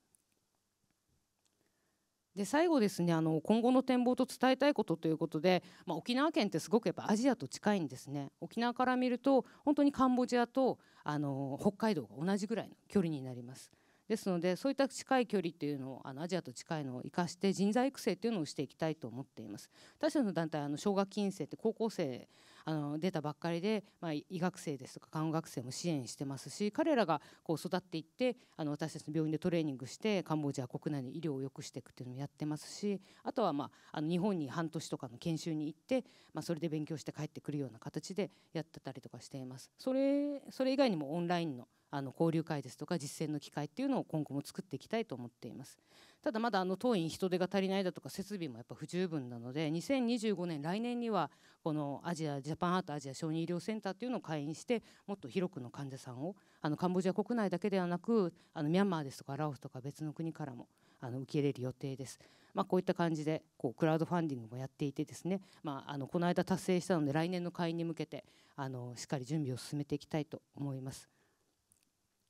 で最後ですねあの今後の展望と伝えたいことということで、まあ、沖縄県ってすごくやっぱアジアと近いんですね沖縄から見ると本当にカンボジアとあの北海道が同じぐらいの距離になります。ですのでそういった近い距離っていうのをあのアジアと近いのを生かして人材育成っていうのをしていきたいと思っています私たちの団体あの奨学金生って高校生あの出たばっかりで、まあ、医学生ですとか看護学生も支援してますし彼らがこう育っていってあの私たちの病院でトレーニングしてカンボジア国内に医療を良くしていくっていうのもやってますしあとは、まあ、あの日本に半年とかの研修に行って、まあ、それで勉強して帰ってくるような形でやってたりとかしています。それそれ以外にもオンラインのあの交流会ですとか実践の機会っていうのを今後も作っていきたいと思っていますただまだあの当院人手が足りないだとか設備もやっぱ不十分なので2025年来年にはこのアジアジャパンアートアジア小児医療センターっていうのを会員してもっと広くの患者さんをあのカンボジア国内だけではなくあのミャンマーですとかラオスとか別の国からもあの受け入れる予定です。まあ、こういった感じでこうクラウドファンディングもやっていてですね、まあ、あのこの間達成したので来年の会員に向けてあのしっかり準備を進めていきたいと思います。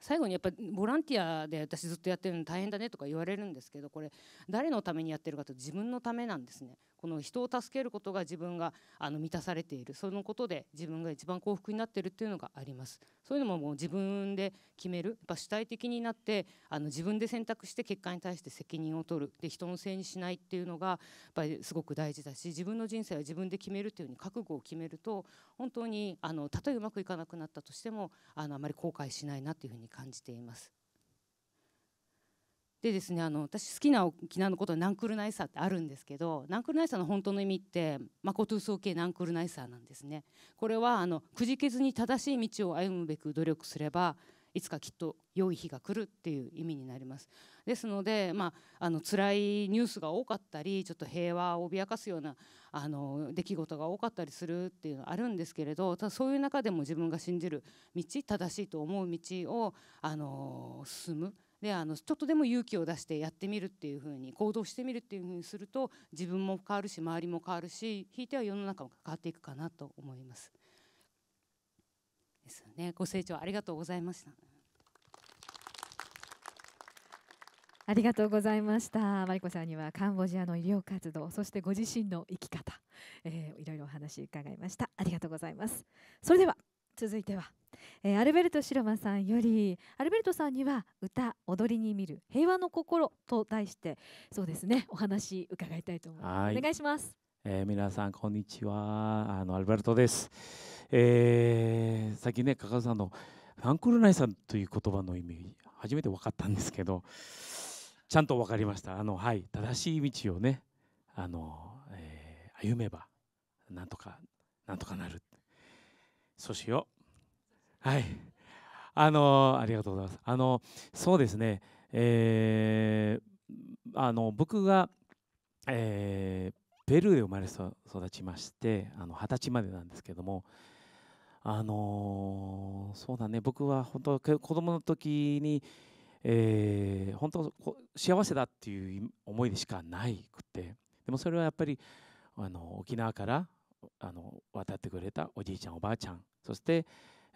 最後にやっぱボランティアで私ずっとやってるの大変だねとか言われるんですけどこれ誰のためにやってるかと自分のためなんですねこの人を助けることが自分があの満たされているそのことで自分が一番幸福になってるっていうのがありますそういうのももう自分で決めるやっぱ主体的になってあの自分で選択して結果に対して責任を取るで人のせいにしないっていうのがやっぱりすごく大事だし自分の人生は自分で決めるっていうふうに覚悟を決めると本当にあのたとえうまくいかなくなったとしてもあのあまり後悔しないなっていうふうに感じていますでですねあの私好きな沖縄のことはナンクルナイサーってあるんですけどナンクルナイサーの本当の意味ってマコトゥソー系ナンクルナイサーなんですねこれはあのくじけずに正しい道を歩むべく努力すればいつかきっと良い日が来るっていう意味になります。ですので、まあ、あの辛いニュースが多かったりちょっと平和を脅かすようなあの出来事が多かったりするっていうのはあるんですけれどただそういう中でも自分が信じる道正しいと思う道をあの進む。であのちょっとでも勇気を出してやってみるっていうふうに行動してみるっていうふうにすると自分も変わるし周りも変わるしひいては世の中も変わっていくかなと思います。ですよねご清聴ありがとうございましたありがとうございましたマリコさんにはカンボジアの医療活動そしてご自身の生き方、えー、いろいろお話伺いましたありがとうございますそれでは続いては、えー、アルベルト・シロさんよりアルベルトさんには歌踊りに見る平和の心と題してそうですねお話伺いたいと思いますお願いしますえー、皆さんこんにちはあのアルバルトです、えー、さっきね加賀さんのファンクルナイさんという言葉の意味初めて分かったんですけどちゃんと分かりましたあのはい正しい道をねあの、えー、歩めばなんとかなんとかなるそうしようはいあのありがとうございますあのそうですねえー、あの僕が、えー、ベルーで生まれ育ちましてあの二十歳までなんですけどもあのー、そうだね僕は本当子供の時に、えー、本当幸せだっていう思いでしかないくてでもそれはやっぱりあの沖縄からあの渡ってくれたおじいちゃんおばあちゃんそして、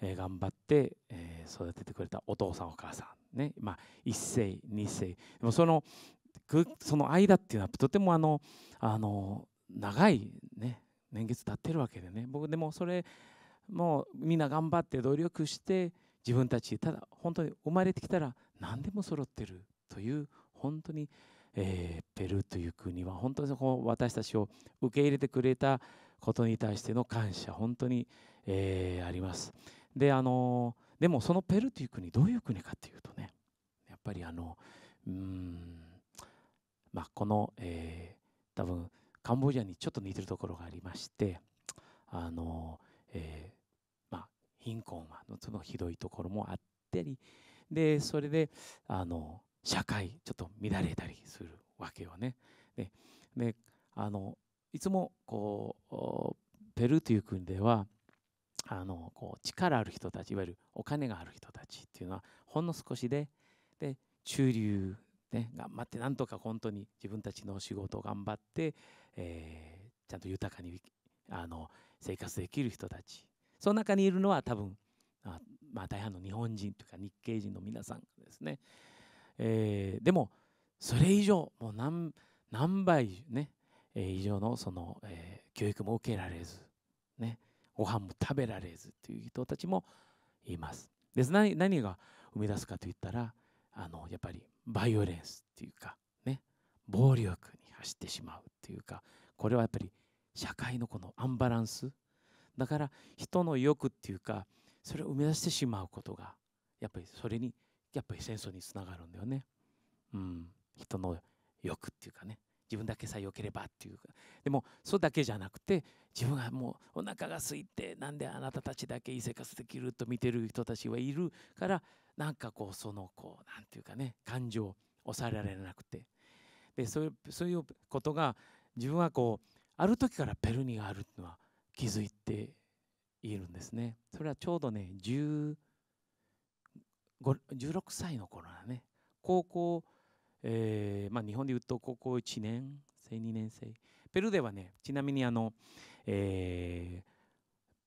えー、頑張って、えー、育ててくれたお父さんお母さんねまあ1世2世でもそのその間っていうのはとてもあのあの長い、ね、年月経ってるわけでね僕でもそれもうみんな頑張って努力して自分たちただ本当に生まれてきたら何でも揃ってるという本当に、えー、ペルーという国は本当にこう私たちを受け入れてくれたことに対しての感謝本当に、えー、あります。であのでもそのペルーという国どういう国かというとねやっぱりあのうんまあ、この、えー、多分カンボジアにちょっと似てるところがありましてあの、えー、まあ、貧困はそのひどいところもあったりでそれであの社会ちょっと乱れたりするわけよね。でであのいつもこうペルーという国ではあのこう力ある人たちいわゆるお金がある人たちっていうのはほんの少しでで中流ね、頑張ってなんとか本当に自分たちの仕事を頑張って、えー、ちゃんと豊かにあの生活できる人たちその中にいるのは多分あまあ大半の日本人というか日系人の皆さんですね、えー、でもそれ以上もう何何倍ね、えー、以上のその、えー、教育も受けられずねご飯も食べられずという人たちもいますです何何が生み出すかといったらあのやっぱりバイオレンスっていうかね暴力に走ってしまうっていうかこれはやっぱり社会のこのアンバランスだから人の欲っていうかそれを生み出してしまうことがやっぱりそれにやっぱり戦争につながるんだよね。うん、人の欲っていうかね自分だけさえ良ければっていうかでもそれだけじゃなくて自分がもうお腹が空いてなんであなたたちだけいい生活できると見てる人たちはいるからなんかこうそのこうなんていうかね感情を抑えられなくてでそういうそういうことが自分はこうある時からペルニがあるのは気づいているんですねそれはちょうどね16歳の頃だね高校えー、まあ、日本でいうと高校1年生2年生ペルーではねちなみにあの、え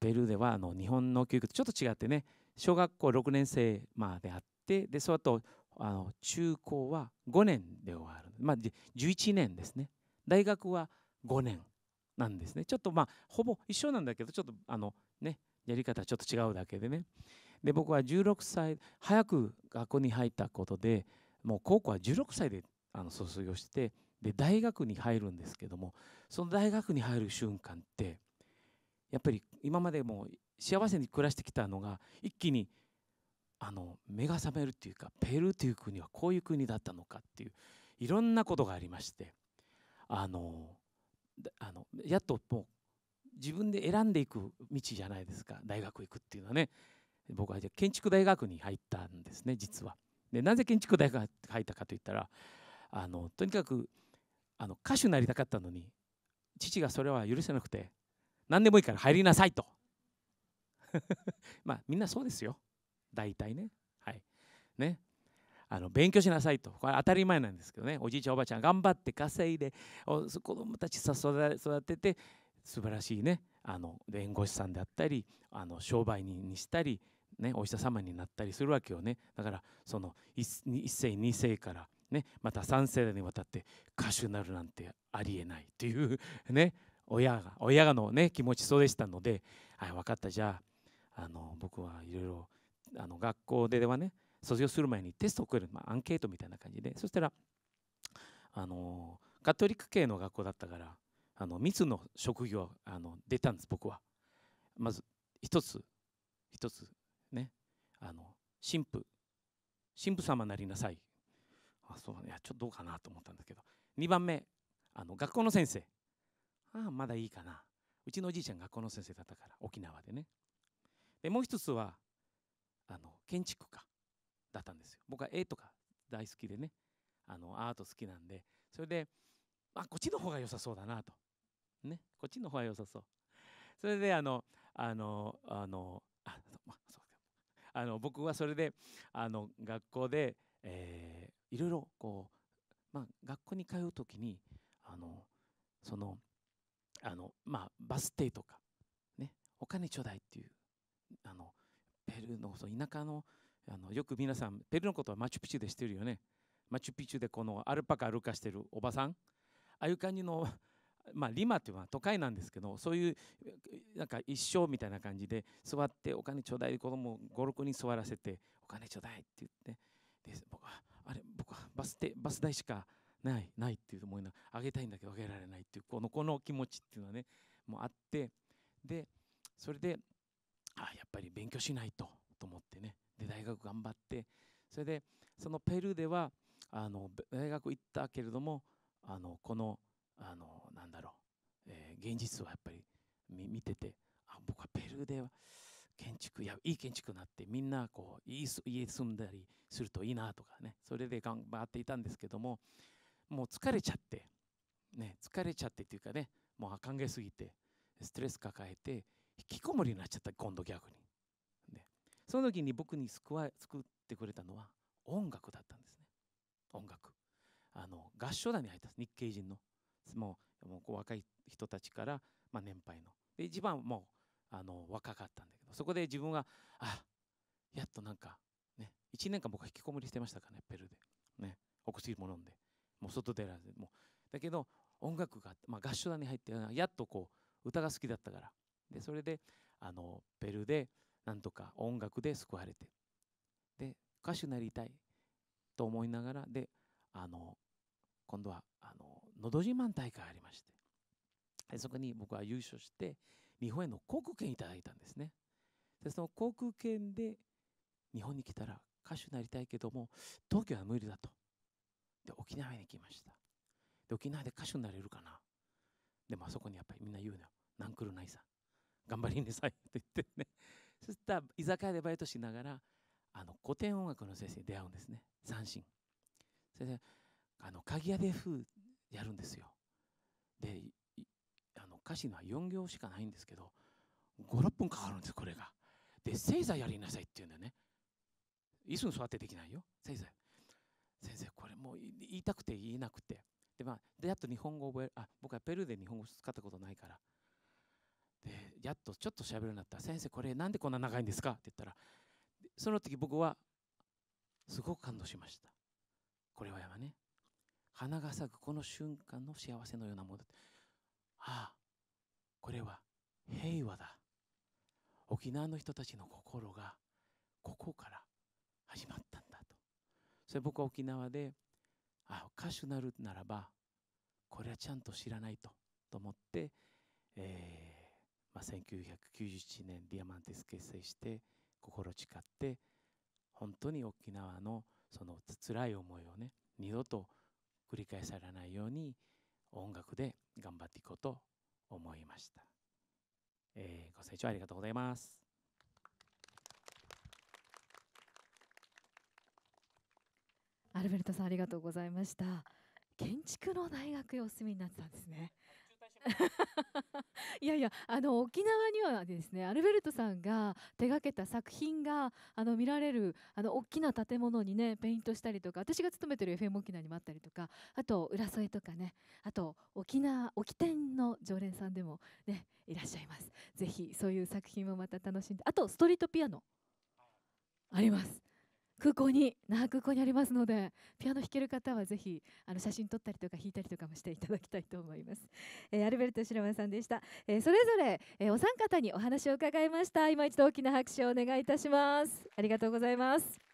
ー、ペルーではあの日本の教育とちょっと違ってね小学校6年生まであってでその後あの中高は5年で終わる、まあ、11年ですね大学は5年なんですねちょっとまあほぼ一緒なんだけどちょっとあのねやり方ちょっと違うだけでねで僕は16歳早く学校に入ったことでもう高校は16歳であの卒業してで大学に入るんですけどもその大学に入る瞬間ってやっぱり今までも幸せに暮らしてきたのが一気にあの目が覚めるっていうかペルーという国はこういう国だったのかっていういろんなことがありましてあのあのやっともう自分で選んでいく道じゃないですか大学行くっていうのはね僕はじゃ建築大学に入ったんですね実は。でなぜ建築大学入ったかといったらあのとにかくあの歌手になりたかったのに父がそれは許せなくて何でもいいから入りなさいと (laughs) まあみんなそうですよ大体ねはいねあの勉強しなさいとこれ当たり前なんですけどねおじいちゃんおばあちゃん頑張って稼いで子どもたち育てて素晴らしいねあの弁護士さんであったりあの商売人にしたりね、お医者様になったりするわけよねだからその 1, 世2世からね、また3世代にわたって歌手になるなんてありえないという (laughs) ね、親が親がの、ね、気持ちそうでしたので「あ分かったじゃああの僕はいろいろあの学校ではね卒業する前にテストをくれる、まあ、アンケートみたいな感じでそしたらあのカトリック系の学校だったからあの3つの職業あの出たんです僕は。まず1つ1つね、あの神父神父様になりなさいあそういやちょっとどうかなと思ったんだけど2番目あの学校の先生ああまだいいかなうちのおじいちゃん学校の先生だったから沖縄でねでもう一つはあの建築家だったんですよ僕は絵とか大好きでねあのアート好きなんでそれであこっちの方が良さそうだなとねこっちの方が良さそうそれであのあのあのあの僕はそれであの学校で、えー、いろいろこう、まあ、学校に通う時にあのそのあの、まあ、バス停とか、ね、お金ちょうだいっていうあのペルーのその田舎のあのよく皆さんペルーのことはマチュピチュでしてるよねマチュピチュでこのアルパカ歩かしてるおばさんああいう感じのまあ、リマっていうのは都会なんですけどそういうなんか一生みたいな感じで座ってお金ちょうだい子供五56人座らせてお金ちょうだいって言ってで僕はあれ僕はバスバス代しかないないっていう思いなあげたいんだけどあげられないっていうこのこの気持ちっていうのはねもうあってでそれであやっぱり勉強しないとと思ってねで大学頑張ってそれでそのペルーではあの大学行ったけれどもあのこのあのなんだろう、えー、現実はやっぱり見ててあ僕はペルーで建築やいい建築になってみんなこういい家住んだりするといいなとかねそれで頑張っていたんですけどももう疲れちゃって、ね、疲れちゃってっていうかねもう考えすぎてストレス抱えて引きこもりになっちゃった今度逆に。でその時に僕に救わ作ってくれたのは音楽だったんですね音楽あの合唱団に入ったんです日系人のもうもう若い人たちから、まあ、年配ので一番もうあの若かったんだけどそこで自分はあやっとなんかね1年間僕は引きこもりしてましたからねペルでねお薬も飲んでもう外出られもうだけど音楽が、まあ、合唱団に入ってやっとこう歌が好きだったからでそれであのペルでなんとか音楽で救われてで歌手になりたいと思いながらであの今度はあの「のど自慢」大会がありましてそこに僕は優勝して日本への航空券いただいたんですねでその航空券で日本に来たら歌手になりたいけども東京は無理だとで沖縄に来ましたで沖縄で歌手になれるかなでもあそこにやっぱりみんな言うのよ「んくるないさ頑張りなさい」って言ってねそしたら居酒屋でバイトしながらあの古典音楽の先生に出会うんですね三振それであの鍵屋で風やるんですよであの歌詞のは4行しかないんですけど56分かかるんですこれがで正座やりなさいって言うんだよね椅子に座ってできないよ正座先生これもう言いたくて言えなくてでまあでやっと日本語覚えるあ僕はペルーで日本語使ったことないからでやっとちょっと喋るようになった先生これなんでこんな長いんですかって言ったらその時僕はすごく感動しましたこれは山ね花が咲くこの瞬間の幸せのようなものだああこれは平和だ沖縄の人たちの心がここから始まったんだとそれ僕は沖縄であ歌手になるならばこれはちゃんと知らないとと思って、えーまあ、1997年ディアマンティス結成して心誓って本当に沖縄のその辛い思いをね二度と繰り返されないように音楽で頑張っていこうと思いました、えー、ご清聴ありがとうございますアルベルトさんありがとうございました建築の大学をお進みになってたんですね (laughs) いやいやあの沖縄にはですねアルベルトさんが手がけた作品があの見られるあの大きな建物にねペイントしたりとか私が勤めてる FM 沖縄にもあったりとかあと浦添とかねあと沖縄沖店の常連さんでもねいらっしゃいますぜひそういう作品もまた楽しんであとストリートピアノあります空港に那覇空港にありますのでピアノ弾ける方はぜひあの写真撮ったりとか弾いたりとかもしていただきたいと思います、(laughs) えー、アルベルトシロ間さんでした、えー、それぞれ、えー、お三方にお話を伺いました今一度大きな拍手をお願いいたしますありがとうございます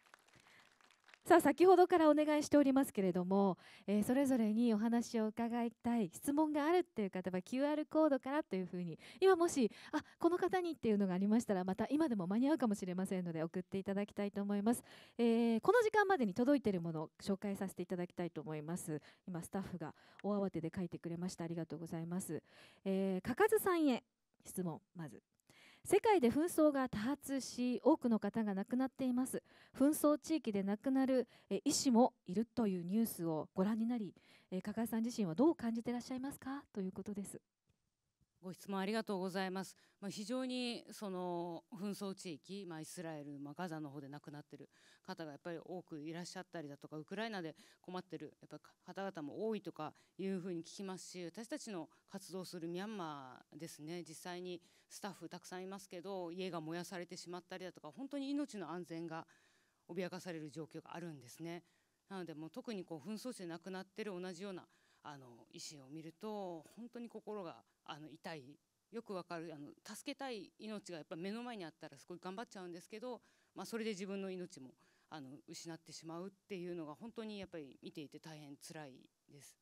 さあ先ほどからお願いしておりますけれども、えー、それぞれにお話を伺いたい質問があるっていう方は QR コードからというふうに今もしあこの方にっていうのがありましたらまた今でも間に合うかもしれませんので送っていただきたいと思います、えー、この時間までに届いているものを紹介させていただきたいと思います今スタッフが大慌てで書いてくれましたありがとうございます、えー、かかずさんへ質問まず世界で紛争が多発し多くの方が亡くなっています紛争地域で亡くなる医師もいるというニュースをご覧になり加賀さん自身はどう感じていらっしゃいますかということですご質問ありがとうございます。まあ、非常にその紛争地域、まあ、イスラエル、まあ、ガザの方で亡くなっている方がやっぱり多くいらっしゃったりだとかウクライナで困っているやっぱ方々も多いとかいうふうに聞きますし私たちの活動するミャンマーですね実際にスタッフたくさんいますけど家が燃やされてしまったりだとか本当に命の安全が脅かされる状況があるんですね。なのでもう特にこう紛争地で亡くなってる同じようなあの医師を見ると本当に心があの痛いよくわかるあの助けたい命がやっぱ目の前にあったらすごい頑張っちゃうんですけど、まあ、それで自分の命もあの失ってしまうっていうのが本当にやっぱり見ていて大変つらいです。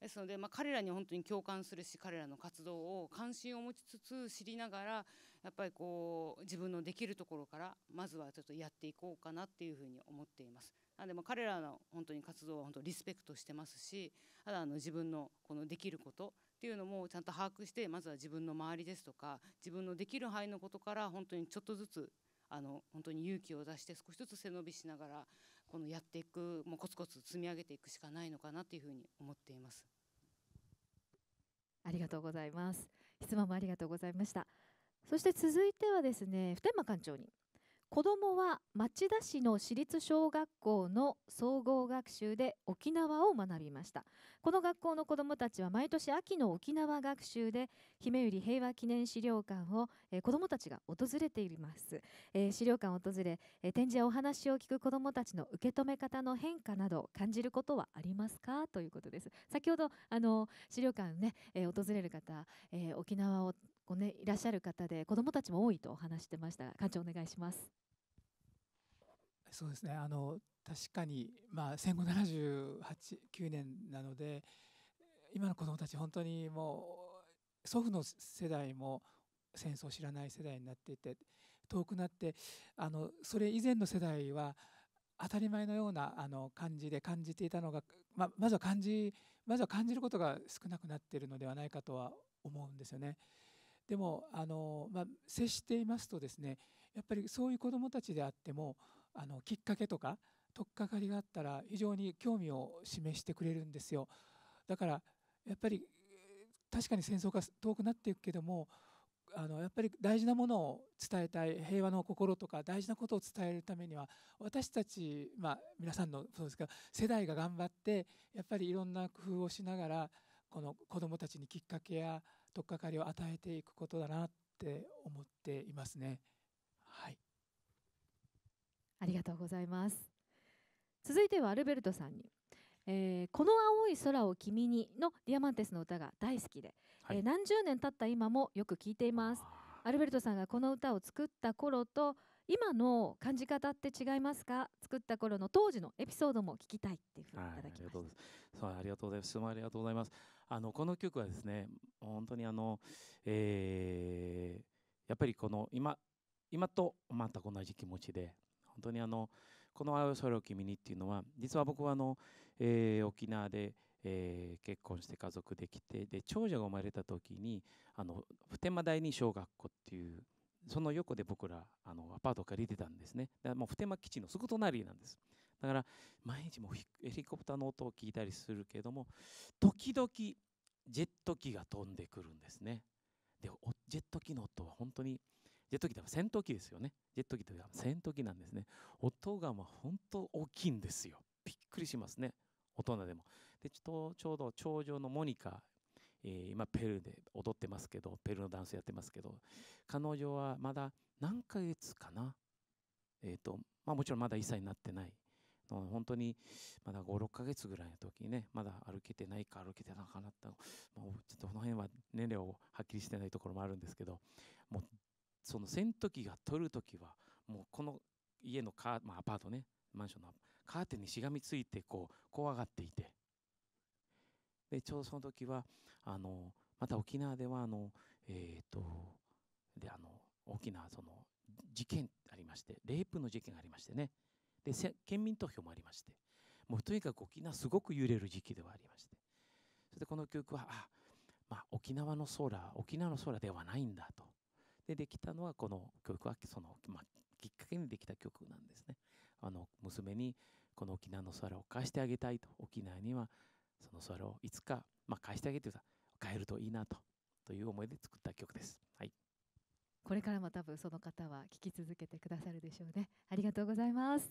ですので、まあ、彼らに本当に共感するし彼らの活動を関心を持ちつつ知りながらやっぱりこう自分のできるところからまずはちょっとやっていこうかなっていうふうに思っています。なので彼らの本当に活動は本当リスペクトしてますしあの自分のこのできることっていうのもちゃんと把握してまずは自分の周りですとか自分のできる範囲のことから本当にちょっとずつあの本当に勇気を出して少しずつ背伸びしながらこのやっていくもうコツコツ積み上げていくしかないのかなというふうに思っています。ありがとうございます。質問もありがとうございました。そして続いてはですね、二山館長に子どもは町田市の私立小学校の総合学習で沖縄を学びましたこの学校の子どもたちは毎年秋の沖縄学習で姫百り平和記念資料館を、えー、子どもたちが訪れています、えー、資料館を訪れ、えー、展示やお話を聞く子どもたちの受け止め方の変化など感じることはありますかということです先ほどあの資料館ね、え訪れる方、え沖縄をこうね、いらっしゃる方で子どもたちも多いと話してましたが館長お願いします。そうですねあの確かに、まあ、戦後789年なので今の子どもたち本当にもう祖父の世代も戦争を知らない世代になっていて遠くなってあのそれ以前の世代は当たり前のようなあの感じで感じていたのが、ままずは感じまずは感じることが少なくなっているのではないかとは思うんですよね。でもあの、まあ、接していますとですねやっぱりそういう子どもたちであってもあのきっかけとか取っかかりがあったら非常に興味を示してくれるんですよだからやっぱり確かに戦争が遠くなっていくけどもあのやっぱり大事なものを伝えたい平和の心とか大事なことを伝えるためには私たち、まあ、皆さんのそうですけど世代が頑張ってやっぱりいろんな工夫をしながらこの子どもたちにきっかけやとっかかりを与えていくことだなって思っていますね。はい、ありがとうございます続いてはアルベルトさんにえー、この青い空を君に」のディアマンテスの歌が大好きで、はい、えー、何十年経った今もよく聴いていますアルベルトさんがこの歌を作った頃と今の感じ方って違いますか作った頃の当時のエピソードも聞きたいっていうふうにいただきました、はい、ありがとうございますありがとうございます質問ありがとうございますあのこの曲はですね本当にあの、えー、やっぱりこの今今と全く同じ気持ちで本当にあのこの「愛をそれを君に」っていうのは実は僕はあの、えー、沖縄で、えー、結婚して家族できてで長女が生まれた時にあの普天間第二小学校っていうその横で僕らあのアパート借りてたんですねでもう普天間基地のすぐ隣なんですだから毎日もヘリコプターの音を聞いたりするけども時々ジェット機が飛んでくるんですねでジェット機の音は本当にジェット機って戦闘機ですよねジェット機というか戦闘機なんですね音がまあ本当大きいんですよびっくりしますね大人でもでちょうど頂上のモニカえー、今ペルーで踊ってますけどペルーのダンスやってますけど彼女はまだ何ヶ月かなえっ、ー、とまあもちろんまだ1歳になってない本当にまだ5、6ヶ月ぐらいの時にね、まだ歩けてないか歩けてなかなった、まあ、ちょっとこの辺は年齢をはっきりしてないところもあるんですけど、もうその戦濯機が取る時は、もうこの家のカー、まあ、アパートね、マンションのカーテンにしがみついてこう怖がっていて、でちょうどその時はあのまた沖縄ではあの、えーとであの大きなその事件ありましてレイプの事件がありましてねで県民投票もありましてもうとにかく沖縄すごく揺れる時期ではありましてそれでこの曲はあ、まあ、沖縄の空沖縄の空ではないんだとでできたのはこの曲はその、まあ、きっかけにできた曲なんですねあの娘にこの沖縄の空を貸してあげたいと沖縄にはその空をいつか、まあ、貸してあげてさ変えるといいなとという思いで作った曲です、はい、これからも多分その方は聴き続けてくださるでしょうねありがとうございます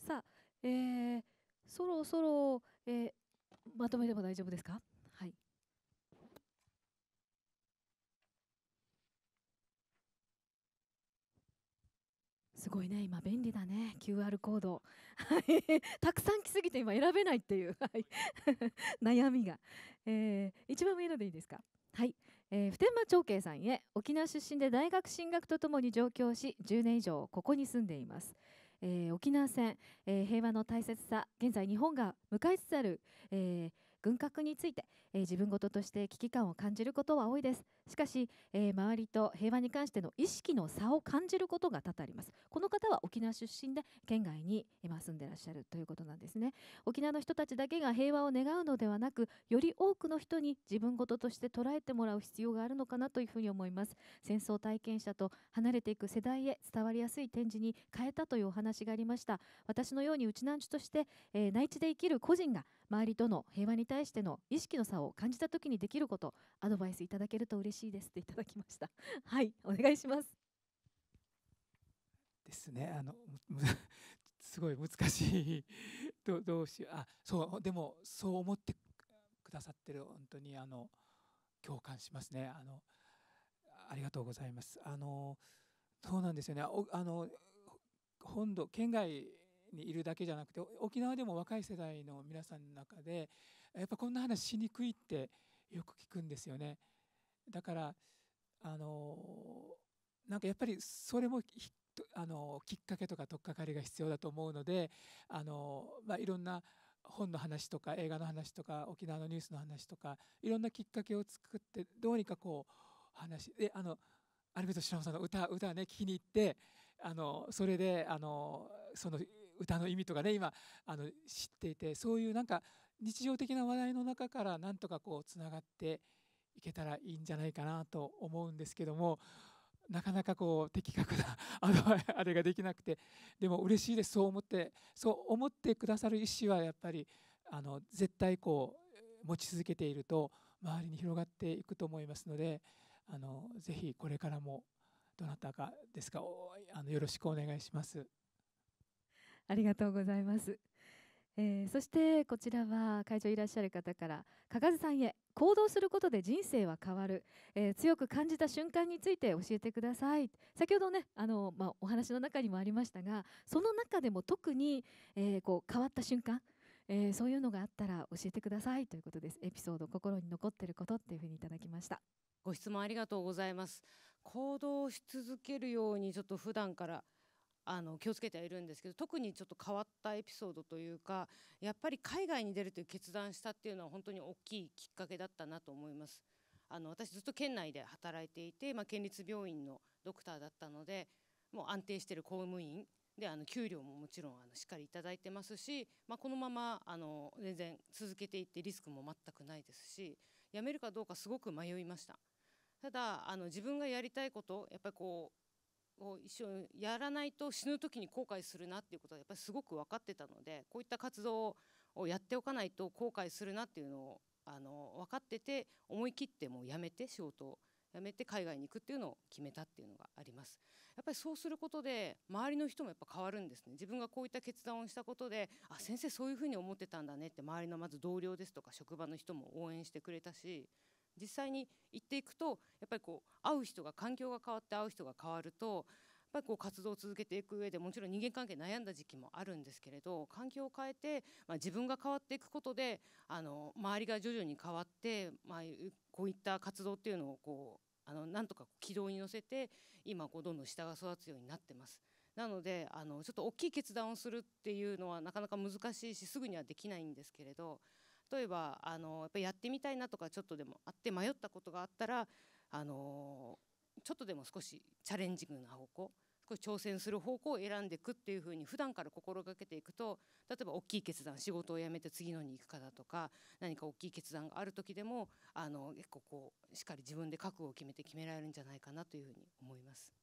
さあ、えー、そろそろ、えー、まとめても大丈夫ですかはい。すごいね、今便利だね、QR コード。はい、(laughs) たくさん来すぎて今選べないっていう、はい、(laughs) 悩みが、えー。一番上のでいいですか。はい、えー、普天間長慶さんへ沖縄出身で大学進学とともに上京し10年以上ここに住んでいますえー、沖縄戦、えー、平和の大切さ現在日本が迎えつつある、えー、軍拡について、えー、自分事として危機感を感じることは多いです。しかし、えー、周りと平和に関しての意識の差を感じることが多々ありますこの方は沖縄出身で県外に今住んでらっしゃるということなんですね沖縄の人たちだけが平和を願うのではなくより多くの人に自分事として捉えてもらう必要があるのかなというふうに思います戦争体験者と離れていく世代へ伝わりやすい展示に変えたというお話がありました私のように内南地として、えー、内地で生きる個人が周りとの平和に対しての意識の差を感じた時にできることアドバイスいただけると嬉しいしいですっていただきました。はい、お願いします。ですね。あの (laughs) すごい難しい (laughs) どどうしようあそうでもそう思ってくださってる本当にあの共感しますねあのありがとうございますあのそうなんですよねあの本土県外にいるだけじゃなくて沖縄でも若い世代の皆さんの中でやっぱこんな話しにくいってよく聞くんですよね。だからあのなんかやっぱりそれもあのきっかけとか取っかかりが必要だと思うのであの、まあ、いろんな本の話とか映画の話とか沖縄のニュースの話とかいろんなきっかけを作ってどうにかこう話であのアルベート・シロンさんの歌歌ね聞きに行ってあのそれであのその歌の意味とかね今あの知っていてそういうなんか日常的な話題の中からなんとかこうつながって行けたらいいんじゃないかなと思うんですけどもなかなかこう的確な (laughs) あれができなくてでも嬉しいですそう思ってそう思ってくださる意思はやっぱりあの絶対こう持ち続けていると周りに広がっていくと思いますのであのぜひこれからもどなたかですかあのよろしくお願いします。ありがとうございます。えー、そしてこちらは会場いらっしゃる方から加賀さんへ行動することで人生は変わる、えー、強く感じた瞬間について教えてください先ほどねあの、まあ、お話の中にもありましたがその中でも特に、えー、こう変わった瞬間えー、そういうのがあったら教えてくださいということですエピソード心に残ってることっていうふうにいただきましたご質問ありがとうございます行動し続けるようにちょっと普段からあの気をつけてはいるんですけど特にちょっと変わったエピソードというかやっぱり海外に出るという決断したっていうのは本当に大きいきっかけだったなと思います。あの私ずっと県内で働いていて、まあ、県立病院のドクターだったのでもう安定している公務員であの給料ももちろんあのしっかり頂いてますし、まあ、このままあの全然続けていってリスクも全くないですし辞めるかどうかすごく迷いました。ただあの自分がやりたいことやっぱりこうを一生やらないと死ぬ時に後悔するなっていうことはやっぱりすごく分かってたのでこういった活動をやっておかないと後悔するなっていうのをあの分かってて思い切ってもうやめて仕事をやめて海外に行くっていうのを決めたっていうのがありますやっぱりそうすることで周りの人もやっぱ変わるんですね自分がこういった決断をしたことであ先生そういうふうに思ってたんだねって周りのまず同僚ですとか職場の人も応援してくれたし実際に行っていくとやっぱりこう会う人が環境が変わって会う人が変わるとやっぱりこう活動を続けていく上でもちろん人間関係悩んだ時期もあるんですけれど環境を変えて、まあ、自分が変わっていくことであの周りが徐々に変わって、まあ、こういった活動っていうのをこうあのなんとか軌道に乗せて今こうどんどん下が育つようになってます。なのであのちょっと大きい決断をするっていうのはなかなか難しいしすぐにはできないんですけれど例えばあのやっぱやってみたいなとかちょっとでもあって迷ったことがあったらあのちょっとでも少しチャレンジングな方向少し挑戦する方向を選んでいくっていうふうに普段から心がけていくと例えば大きい決断仕事を辞めて次のに行くかだとか何か大きい決断がある時でもあの結構こうしっかり自分で覚悟を決めて決められるんじゃないかなというふうに思います。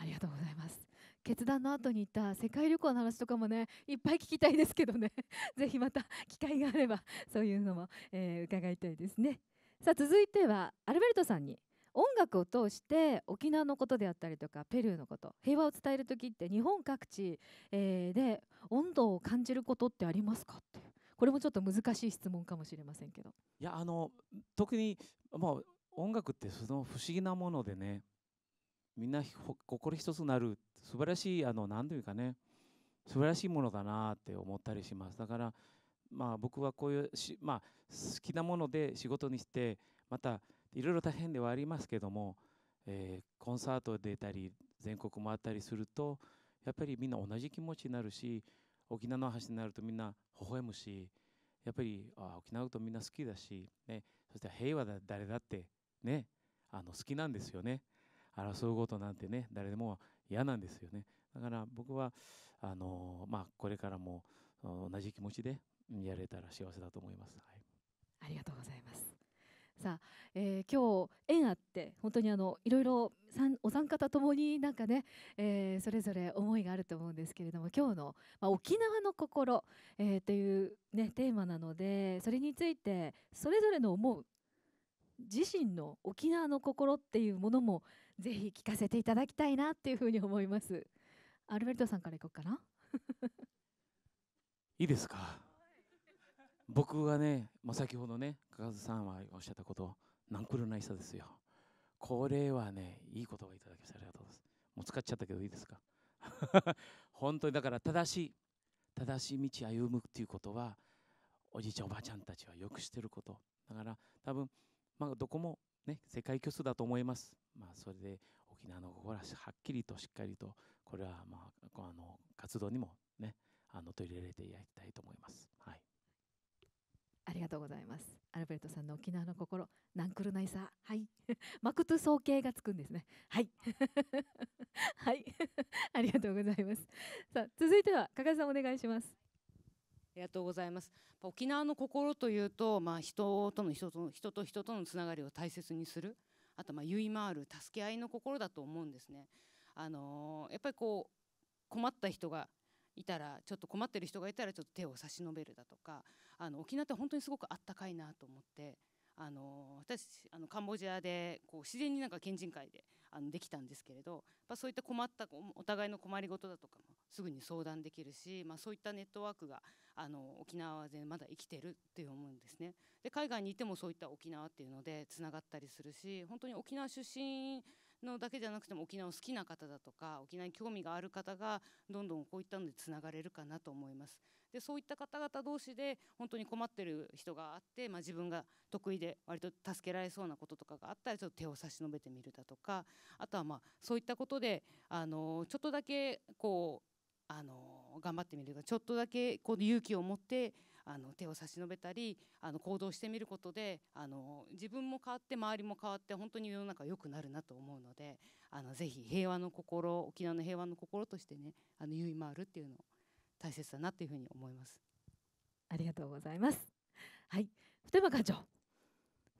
ありがとうございます決断の後に行った世界旅行の話とかもねいっぱい聞きたいですけどね (laughs) ぜひまた機会があればそういうのも、えー、伺いたいですねさあ続いてはアルベルトさんに音楽を通して沖縄のことであったりとかペルーのこと平和を伝える時って日本各地、えー、で温度を感じることってありますかってこれもちょっと難しい質問かもしれませんけどいやあの特に、ま音楽ってその不思議なものでねみんな心一つなる素晴らしいあの何というかね素晴らしいものだなって思ったりしますだからまあ僕はこういうし、まあ、好きなもので仕事にしてまたいろいろ大変ではありますけども、えー、コンサート出たり全国回ったりするとやっぱりみんな同じ気持ちになるし沖縄の橋になるとみんな微笑むしやっぱりあ沖縄とみんな好きだし、ね、そして平和だ誰だって、ね、あの好きなんですよね。争うことなんてね誰でも嫌なんですよねだから僕はあのまあこれからも同じ気持ちでやれたら幸せだと思います、はい、ありがとうございますさあ、えー、今日縁あって本当にあのいろいろお三方ともになんかね、えー、それぞれ思いがあると思うんですけれども今日の、まあ、沖縄の心、えー、という、ね、テーマなのでそれについてそれぞれの思う自身の沖縄の心っていうものもぜひ聞かせていただきたいなっていうふうに思いますアルベルトさんからいこうかな (laughs) いいですか僕はね、まあ、先ほどね加賀さんはおっしゃったことなんくるないさですよこれはねいい言葉いただきましたありがとうございますもう使っちゃったけどいいですか (laughs) 本当にだから正しい正しい道歩むっていうことはおじいちゃんおばあちゃんたちはよくしてることだから多分まあどこもね、世界共通だと思います。まあ、それで沖縄の心ははっきりとしっかりとこれはまああの活動にも、ね、あの取り入れてやりたいと思います。はい、ありがとうございます。アルベルトさんの沖縄の心、ナンクルナイサはい、マクトゥ総計がつくんですね。はい、(laughs) はい、(laughs) ありがとうございます。さあ、続いては加賀さんお願いします。りがとうございます。沖縄の心というと、まあ、人との人と人と人とのつながりを大切にする、あとまあ結い回る助け合いの心だと思うんですね。あのー、やっぱりこう困った人がいたらちょっと困ってる人がいたらちょっと手を差し伸べるだとかあの沖縄って本当にすごくあったかいなと思ってあの私あのカンボジアでこう自然になんか県人会であのできたんですけれどやそういった困ったお互いの困りごとだとかもすぐに相談できるし、まあ、そういったネットワークがあの沖縄でまだ生きてるって思うんですね。で海外にいてもそういった沖縄っていうのでつながったりするし本当に沖縄出身のだけじゃなくても沖縄を好きな方だとか沖縄に興味がある方がどんどんこういったのでつながれるかなと思います。でそういった方々同士で本当に困ってる人があって、まあ、自分が得意で割と助けられそうなこととかがあったらちょっと手を差し伸べてみるだとかあとはまあそういったことであのちょっとだけこうあの頑張ってみるとかちょっとだけこう勇気を持ってあの手を差し伸べたりあの行動してみることであの自分も変わって周りも変わって本当に世の中良くなるなと思うのであのぜひ平和の心沖縄の平和の心としてねあの優位回るっていうのを大切だなというふうに思います。ありがとうございます。はい、普天ば課長、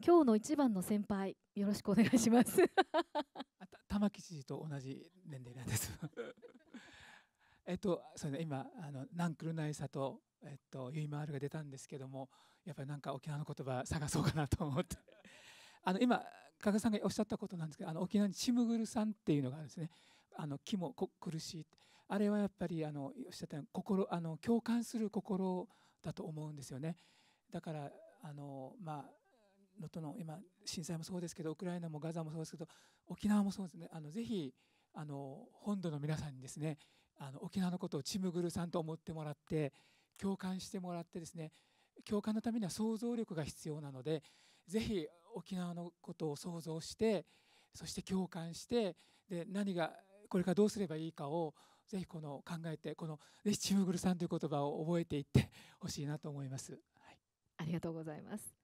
今日の一番の先輩、よろしくお願いします。玉城知事と同じ年齢なんです (laughs) えっと、そうね、今、あの、南久留内里えっと、ユイマールが出たんですけどもやっぱりなんか沖縄の言葉探そうかなと思って (laughs) あの今加賀さんがおっしゃったことなんですけどあの沖縄にチムグルさんっていうのがあるんですねあの気も苦しいあれはやっぱりあのおっしゃったように心あの共感する心だと思うんですよねだからあのまあ能登の今震災もそうですけどウクライナもガザもそうですけど沖縄もそうですねあのぜひあの本土の皆さんにですねあの沖縄のことをチムグルさんと思ってもらって共感してもらってですね共感のためには想像力が必要なのでぜひ沖縄のことを想像してそして共感してで何がこれからどうすればいいかをぜひこの考えてこのぜひチムグルさんという言葉を覚えていってほしいなと思います、はい、ありがとうございます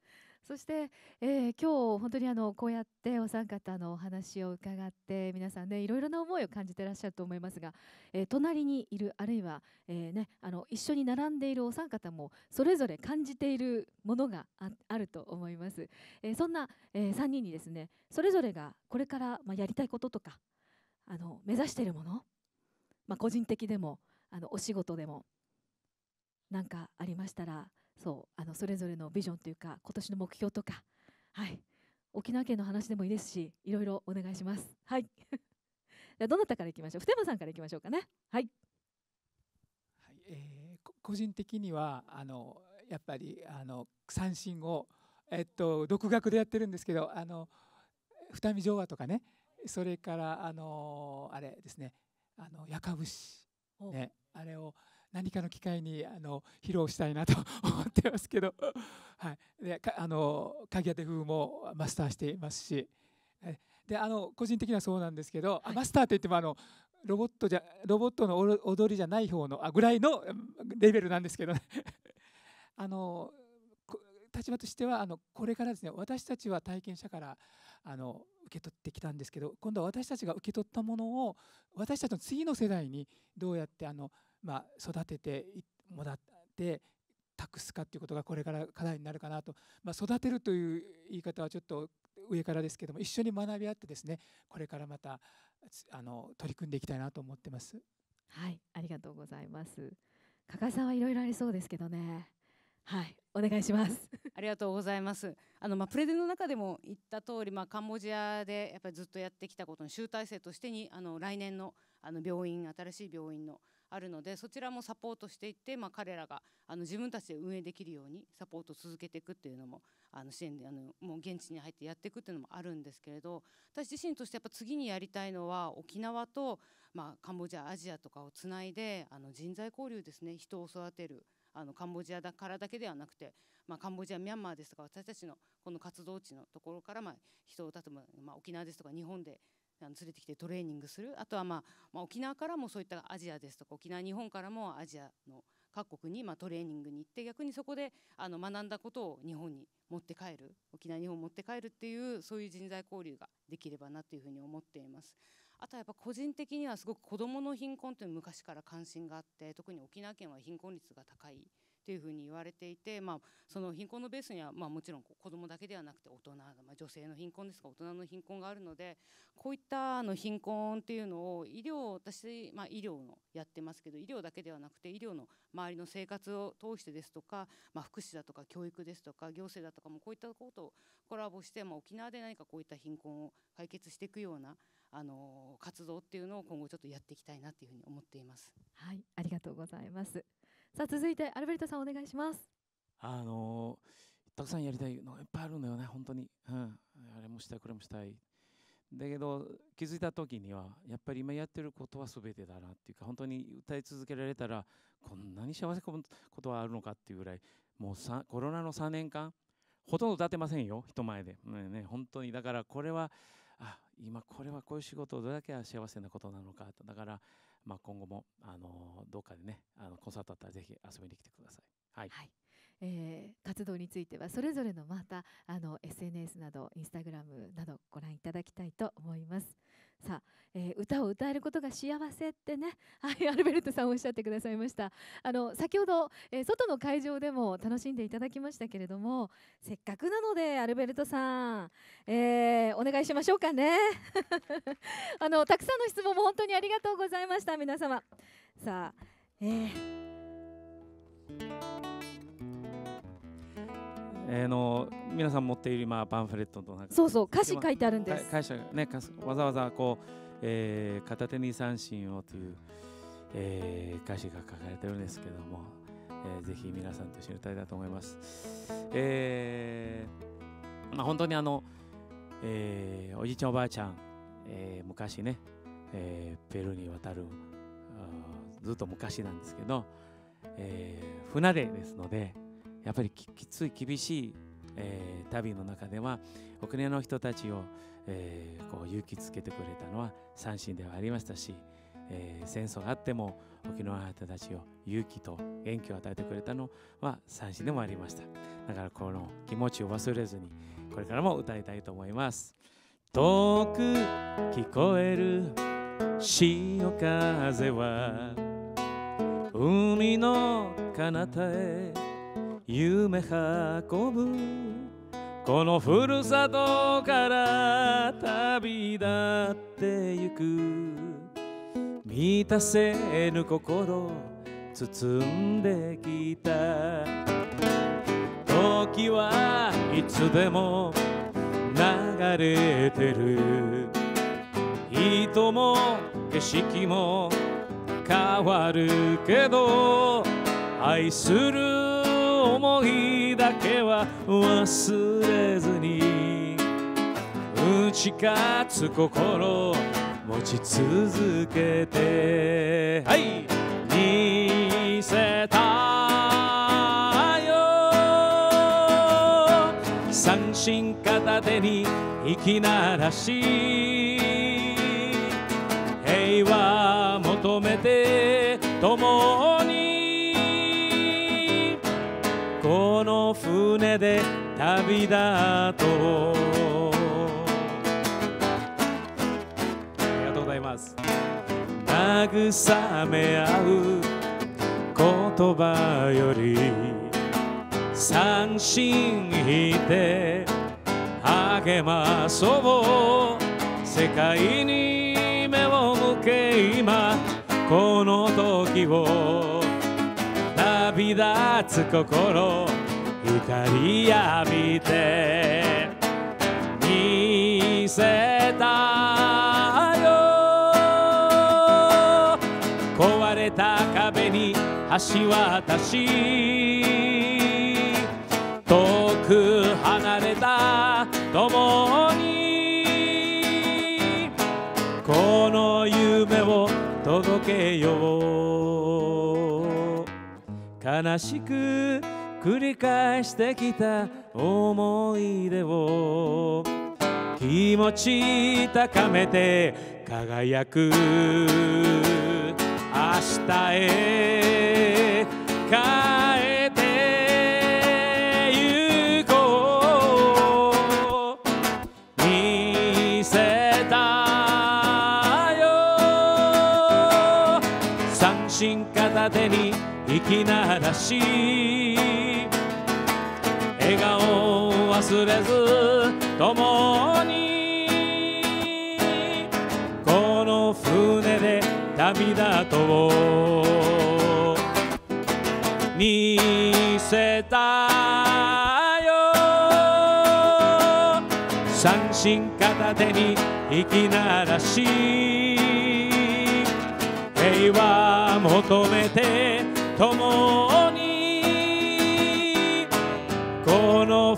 そして、えー、今日本当にあのこうやってお三方のお話を伺って皆さんねいろいろな思いを感じてらっしゃると思いますが、えー、隣にいるあるいは、えー、ね、あの一緒に並んでいるお三方もそれぞれ感じているものがあると思います、えそんな、え3人にですねそれぞれがこれから、まやりたいこととかあの目指しているもの、まあ、個人的でもあのお仕事でも何かありましたらそうあのそれぞれのビジョンというか今年の目標とか、はい、沖縄県の話でもいいですしいろいろお願いします。はい (laughs) じゃどなたからいきましょう普天間さんからいきましょうかね。はい、はいえー、個人的にはあのやっぱりあの三振を、えっと、独学でやってるんですけどあの二見城和とかねそれからあのあれですねあのやかぶし、ね、あれを何かの機会にあの披露したいなと思ってますけど、(laughs) はい、であの鍵当て風もマスターしていますしであの個人的にはそうなんですけど、はい、マスターっていってもあのロボットじゃロボットの踊りじゃない方のあぐらいのレベルなんですけど、ね、(laughs) あの立場としてはあのこれからですね私たちは体験者からあの受け取ってきたんですけど今度は私たちが受け取ったものを私たちの次の世代にどうやってあのまあ、育ててもらって託すかっていうことがこれから課題になるかなと、まあ、育てるという言い方はちょっと上からですけども一緒に学び合ってですねこれからまたあの取り組んでいきたいなと思ってます。はいありがとうございます加賀さんはいろいろありそうですけどねはいお願いします (laughs) ありがとうございますあのまあ、プレゼンの中でも言った通りまあ、カンボジアでやっぱりずっとやってきたことの集大成としてにあの来年のあの病院新しい病院のあるのでそちらもサポートしていって、まあ、彼らがあの自分たちで運営できるようにサポートを続けていくっていうのもあの支援であのもう現地に入ってやっていくっていうのもあるんですけれど私自身としてやっぱ次にやりたいのは沖縄と、まあ、カンボジアアジアとかをつないであの人材交流ですね人を育てる。あのカンボジアだからだけではなくて、まあ、カンボジアミャンマーですとか私たちのこの活動地のところから、まあ、人を例えば、まあ、沖縄ですとか日本で連れてきてトレーニングするあとは、まあ、まあ沖縄からもそういったアジアですとか沖縄日本からもアジアの各国にまあトレーニングに行って逆にそこであの学んだことを日本に持って帰る沖縄日本持って帰るっていうそういう人材交流ができればなというふうに思っていますあとはやっぱ個人的にはすごく子どもの貧困という昔から関心があって特に沖縄県は貧困率が高い。というふうに言われていて、まあ、その貧困のベースには、まあ、もちろん子どもだけではなくて大人、まあ、女性の貧困ですが大人の貧困があるのでこういったの貧困っていうのを医療私、まあ、医療のやってますけど医療だけではなくて医療の周りの生活を通してですとか、まあ、福祉だとか教育ですとか行政だとかもこういったことをコラボして、まあ、沖縄で何かこういった貧困を解決していくようなあの活動っていうのを今後ちょっとやっていきたいなというふうに思っています。はい、ありがとうございます。さあ続いてアルベルトさんお願いしますあのたくさんやりたいのいっぱいあるんだよね本当に、うん、あれもしたいこれもしたいだけど気づいた時にはやっぱり今やってることは全てだなっていうか本当に歌い続けられたらこんなに幸せなことはあるのかっていうぐらいもうコロナの3年間ほとんど歌ってませんよ人前で、ね、本当にだからこれはあ今これはこういう仕事をどれだけ幸せなことなのかだからまあ、今後もあのどっかでねあのコンサートあったらぜひ遊びに来てください。はい、はい、えー、活動についてはそれぞれのまたあの SNS などインスタグラムなどご覧いただきたいと思います。さあ、えー、歌を歌えることが幸せってね、(laughs) はい、アルベルトさんおっしゃってくださいましたあの先ほど、えー、外の会場でも楽しんでいただきましたけれどもせっかくなのでアルベルトさん、えー、お願いしましょうかね (laughs) あのたくさんの質問も本当にありがとうございました皆様さあ、えーえの皆さん持っている今パンフレットとの中そうそう歌詞書いてあるんです会社ねわざわざこう、えー、片手に三振をという、えー、歌詞が書かれてるんですけども、えー、ぜひ皆さんと一緒に歌いたいと思います、えーまあ、本当にあの、えー、おじいちゃんおばあちゃん、えー、昔ね、えー、ペルーに渡るずっと昔なんですけど、えー、船でですのでやっぱりきつい厳しい、えー、旅の中ではお国の人たちを、えー、こう勇気つけてくれたのは三振ではありましたし、えー、戦争があっても沖縄の人たちを勇気と元気を与えてくれたのは三振でもありましただからこの気持ちを忘れずにこれからも歌いたいと思います遠く聞こえる潮風は海の彼方へ夢運ぶこのふるさとから旅立ってゆく満たせぬ心包んできた時はいつでも流れてる人も景色も変わるけど愛する思いだけは忘れずに打ち勝つ心持ち続けてはい見せたよ三振片手にきならし平和求めて共とありがとうございます慰め合う言葉より三振引いて励まそう世界に目を向け今この時を旅立つ心光浴びて見せたよ壊れた壁に橋渡し遠く離れた共にこの夢を届けよう悲しく繰り返してきた思い出を気持ち高めて輝く明日へ帰ってゆこう見せたよ三振片手に生きならし笑顔を忘れず共にこの船で旅立とう見せたよ三振片手にきならし平和求めて共に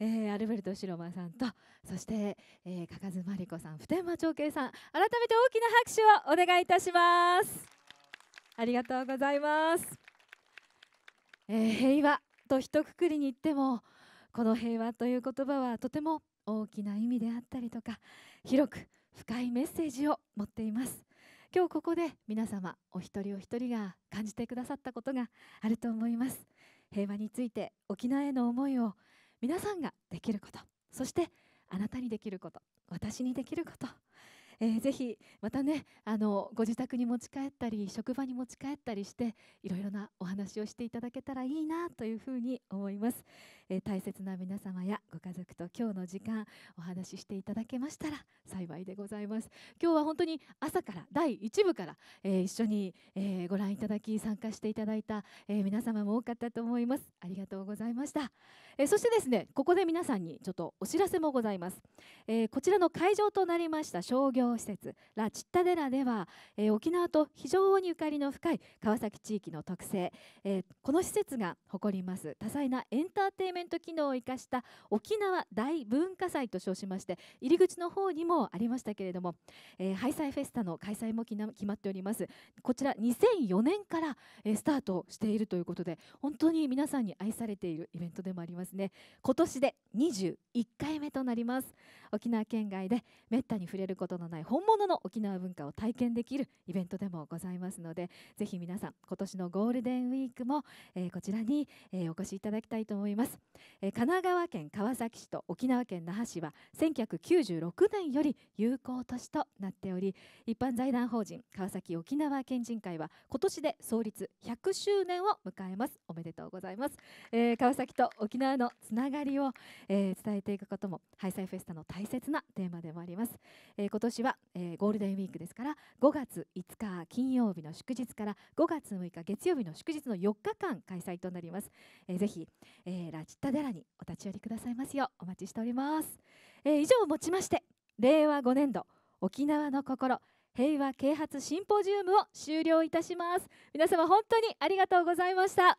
えー、アルベルト・白馬さんとそして、えー、加賀津真理子さん普天間長慶さん改めて大きな拍手をお願いいたしますありがとうございます、えー、平和と一括りに言ってもこの平和という言葉はとても大きな意味であったりとか広く深いメッセージを持っています今日ここで皆様お一人お一人が感じてくださったことがあると思います平和について沖縄への思いを皆さんができることそしてあなたにできること私にできることえー、ぜひまたねあのご自宅に持ち帰ったり職場に持ち帰ったりしていろいろなお話をしていただけたらいいなというふうに思います、えー、大切な皆様やご家族と今日の時間お話ししていただけましたら幸いでございます今日は本当に朝から第1部から、えー、一緒に、えー、ご覧いただき参加していただいた、えー、皆様も多かったと思いますありがとうございました、えー、そしてですねここで皆さんにちょっとお知らせもございます、えー、こちらの会場となりました商業施設ラ・チッタデラでは、えー、沖縄と非常にゆかりの深い川崎地域の特性、えー、この施設が誇ります多彩なエンターテインメント機能を生かした沖縄大文化祭と称しまして入り口の方にもありましたけれども、えー、ハイサイフェスタの開催も決まっておりますこちら2004年から、えー、スタートしているということで本当に皆さんに愛されているイベントでもありますね今年で21回目となります沖縄県外でめったに触れることのない本物の沖縄文化を体験できるイベントでもございますのでぜひ皆さん今年のゴールデンウィークも、えー、こちらに、えー、お越しいただきたいと思います、えー、神奈川県川崎市と沖縄県那覇市は1996年より有効都市となっており一般財団法人川崎沖縄県人会は今年で創立100周年を迎えますおめでとうございます、えー、川崎と沖縄のつながりを、えー、伝えていくこともハイサイフェスタの大切なテーマでもあります、えー、今年は、えー、ゴールデンウィークですから5月5日金曜日の祝日から5月6日月曜日の祝日の4日間開催となります、えー、ぜひ、えー、ラチッタデラにお立ち寄りくださいますようお待ちしております、えー、以上をもちまして令和5年度沖縄の心平和啓発シンポジウムを終了いたします皆様本当にありがとうございました